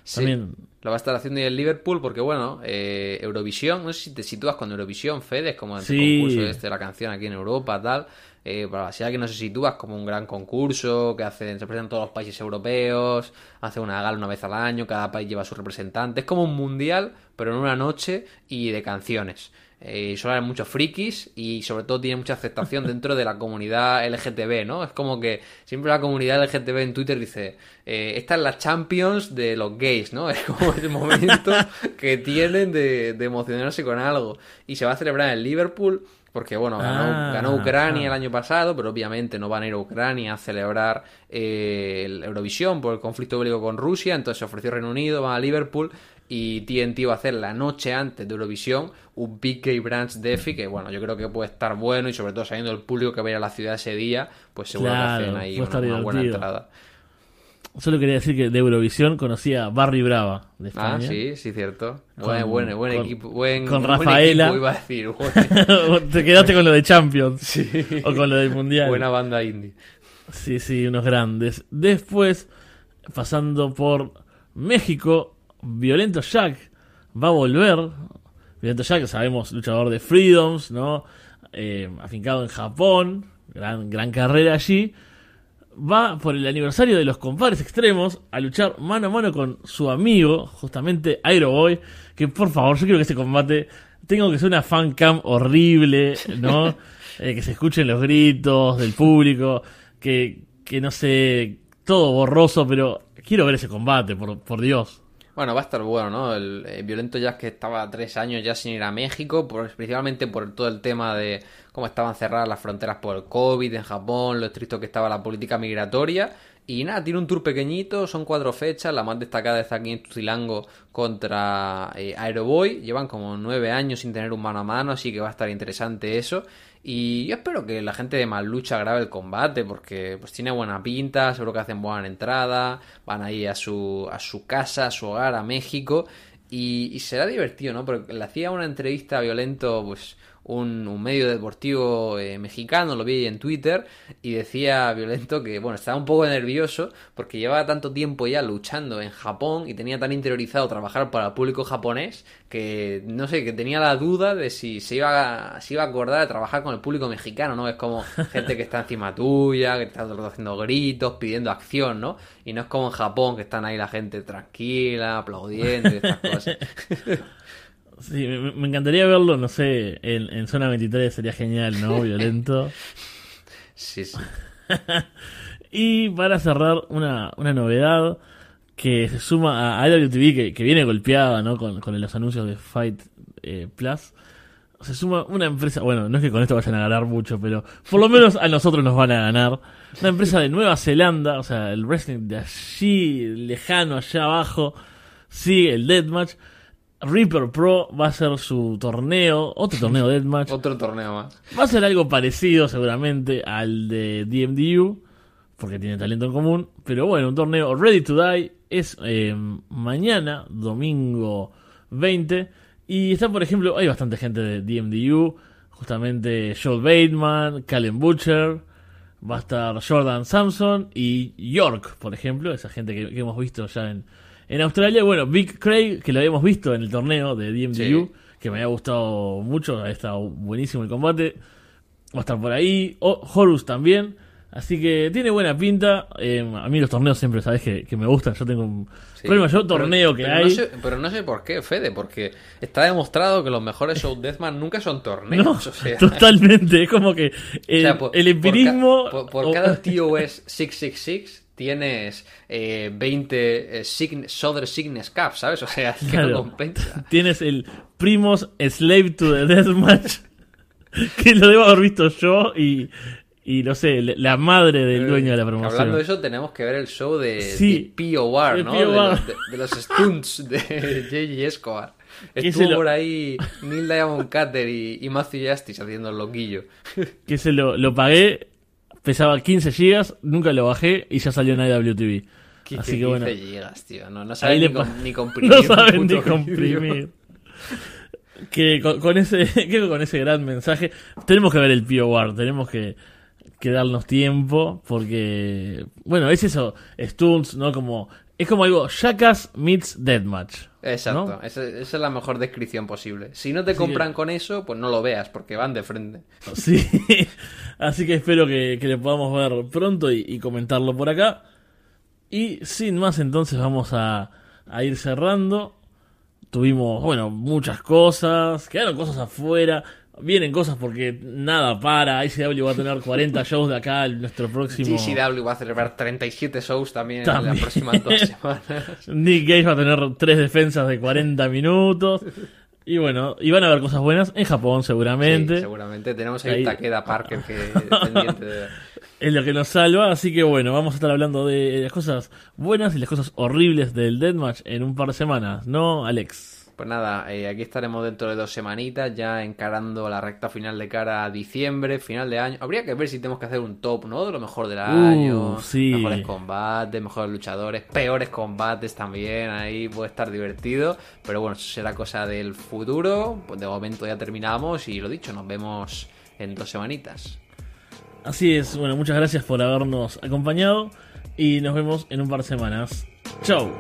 Sí. También. Lo va a estar haciendo y el Liverpool porque, bueno, eh, Eurovisión, no sé si te sitúas con Eurovisión, Fede, es como el concurso de este, la canción aquí en Europa, tal. Eh, para si que no se sitúa, como un gran concurso que hacen, se todos los países europeos, hace una gala una vez al año, cada país lleva a su representante. Es como un mundial, pero en una noche y de canciones. Eh, son muchos frikis y sobre todo tiene mucha aceptación dentro de la comunidad LGTB, ¿no? Es como que siempre la comunidad LGTB en Twitter dice, eh, esta es la Champions de los gays, ¿no? Es como el momento que tienen de, emocionarse con algo. Y se va a celebrar en Liverpool. Porque, bueno, ganó, ah, Ucrania ah. el año pasado, pero obviamente no van a ir a Ucrania a celebrar eh, Eurovisión por el conflicto bélico con Rusia. Entonces se ofreció Reino Unido, van a Liverpool y TNT va a hacer la noche antes de Eurovisión un branch branch Defi que bueno yo creo que puede estar bueno y sobre todo sabiendo el público que va a ir a la ciudad ese día pues seguro que hacen ahí una, buena entrada Solo quería decir que de Eurovisión conocía a Barry Brava Ah, sí, sí, cierto. Con, buen, buen, equipo. con Rafaela. Te quedaste con lo de Champions. O con lo del Mundial. Buena banda indie. Sí, sí, unos grandes. Después, pasando por México, Violento Jack va a volver. Violento Jack, sabemos, luchador de Freedoms, ¿no? Eh, afincado en Japón, gran, gran carrera allí. Va por el aniversario de los compadres extremos a luchar mano a mano con su amigo, justamente Aeroboy. Que por favor, yo quiero que ese combate tengo que ser una fan cam horrible, ¿no? Eh, que se escuchen los gritos del público, que, que no sé, todo borroso, pero quiero ver ese combate, por, por Dios. Bueno, va a estar bueno, ¿no? El, eh, violento Violento es que estaba tres años ya sin ir a México, por, principalmente por todo el tema de cómo estaban cerradas las fronteras por el COVID en Japón, lo estricto que estaba la política migratoria. Y nada, tiene un tour pequeñito, son cuatro fechas, la más destacada está aquí en Tucilango contra eh, Aero Boy llevan como nueve años sin tener un mano a mano, así que va a estar interesante eso. Y yo espero que la gente de Malucha grabe el combate, porque pues tiene buena pinta, seguro que hacen buena entrada, van ahí a su, a su casa, a su hogar, a México, y, será divertido, ¿no? Porque le hacía una entrevista Violento, pues un, medio deportivo eh, mexicano, lo vi en Twitter, y decía Violento que, bueno, estaba un poco nervioso porque llevaba tanto tiempo ya luchando en Japón y tenía tan interiorizado trabajar para el público japonés que, no sé, que tenía la duda de si se iba a, iba a acordar de trabajar con el público mexicano, ¿no? Es como gente que está encima tuya, que está haciendo gritos, pidiendo acción, ¿no? Y no es como en Japón, que están ahí la gente tranquila, aplaudiendo y estas cosas. Sí, me, encantaría verlo, no sé, en, zona 23 sería genial, ¿no? Violento. sí, sí. y para cerrar, una, novedad que se suma a IWTV, que, viene golpeada, ¿no? Con, los anuncios de Fight eh, Plus se suma una empresa, bueno, no es que con esto vayan a ganar mucho, pero por lo menos a nosotros nos van a ganar. Una empresa de Nueva Zelanda, o sea, el wrestling de allí, lejano, allá abajo, sí, el Deathmatch, Reaper Pro va a ser su torneo, otro torneo de Deathmatch. otro torneo más. Va a ser algo parecido seguramente al de DMDU, porque tiene talento en común. Pero bueno, un torneo Ready to Die es eh, mañana, domingo 20. Y está, por ejemplo, hay bastante gente de DMDU, justamente Joel Bateman, Callum Butcher, va a estar Jordan Sampson y York, por ejemplo, esa gente que hemos visto ya en en Australia, bueno, Big Craig, que lo habíamos visto en el torneo de DMDU, que me había gustado mucho, ha estado buenísimo el combate. Va a estar por ahí. O, Horus también. Así que tiene buena pinta. Em, a mí los torneos siempre, sabes que, me gustan. Yo tengo un problema. Yo torneo que hay. pero no sé por qué, Fede, porque está demostrado que los mejores show Deathman nunca son torneos. Totalmente. Es como que el, empirismo. Por, por cada TOS 666 tienes eh, 20 eh, Signes Cup, ¿sabes? O sea, que compensa. Tienes el Primos Slave to the Deathmatch, que lo debo haber visto yo y, y no sé, la madre del eh, dueño de la promoción. Hablando de eso, tenemos que ver el show de, POR, ¿no? De, los, stunts de J.J. Escobar. Estuvo por ahí Neil Diamond Cutter y, Matthew Justice haciendo el loquillo. Que se lo, lo pagué pesaba 15 gigas, nunca lo bajé y ya salió en IWTV. Así que Gigas, tío. No, no saben ni, comprimir. No comprimir. que con, ese, que con ese gran mensaje. Tenemos que ver el P.O.W.A.R. tenemos que, darnos tiempo. Porque. Bueno, es eso. Stunts, ¿no? Como. Es como algo, shakas meets Deathmatch. Exacto, esa, es la mejor descripción posible. Si no te compran con eso, pues no lo veas, porque van de frente. Sí, Así que espero que, que le podamos ver pronto y, comentarlo por acá. Y sin más, entonces vamos a, ir cerrando. Tuvimos, bueno, muchas cosas. Quedaron cosas afuera. Vienen cosas porque nada para. ICW va a tener 40 shows de acá en nuestro próximo. ICW va a celebrar 37 shows también, también. en las próximas dos semanas. Nick Gage va a tener tres defensas de 40 minutos. Y bueno, y van a haber cosas buenas en Japón, seguramente. seguramente. Tenemos ahí, ahí... Takeda Parker que Es lo que nos salva, así que bueno, vamos a estar hablando de las cosas buenas y las cosas horribles del Deadmatch en un par de semanas, ¿no, Alex? Pues nada, eh, aquí estaremos dentro de dos semanitas, ya encarando la recta final de cara a diciembre, final de año. Habría que ver si tenemos que hacer un top, ¿no? De lo mejor del uh, año, mejores combates, mejores luchadores, peores combates también. Ahí puede estar divertido. Pero bueno, será cosa del futuro. Pues de momento ya terminamos y lo dicho, nos vemos en dos semanitas. Así es, bueno, muchas gracias por habernos acompañado y nos vemos en un par de semanas. ¡Chao!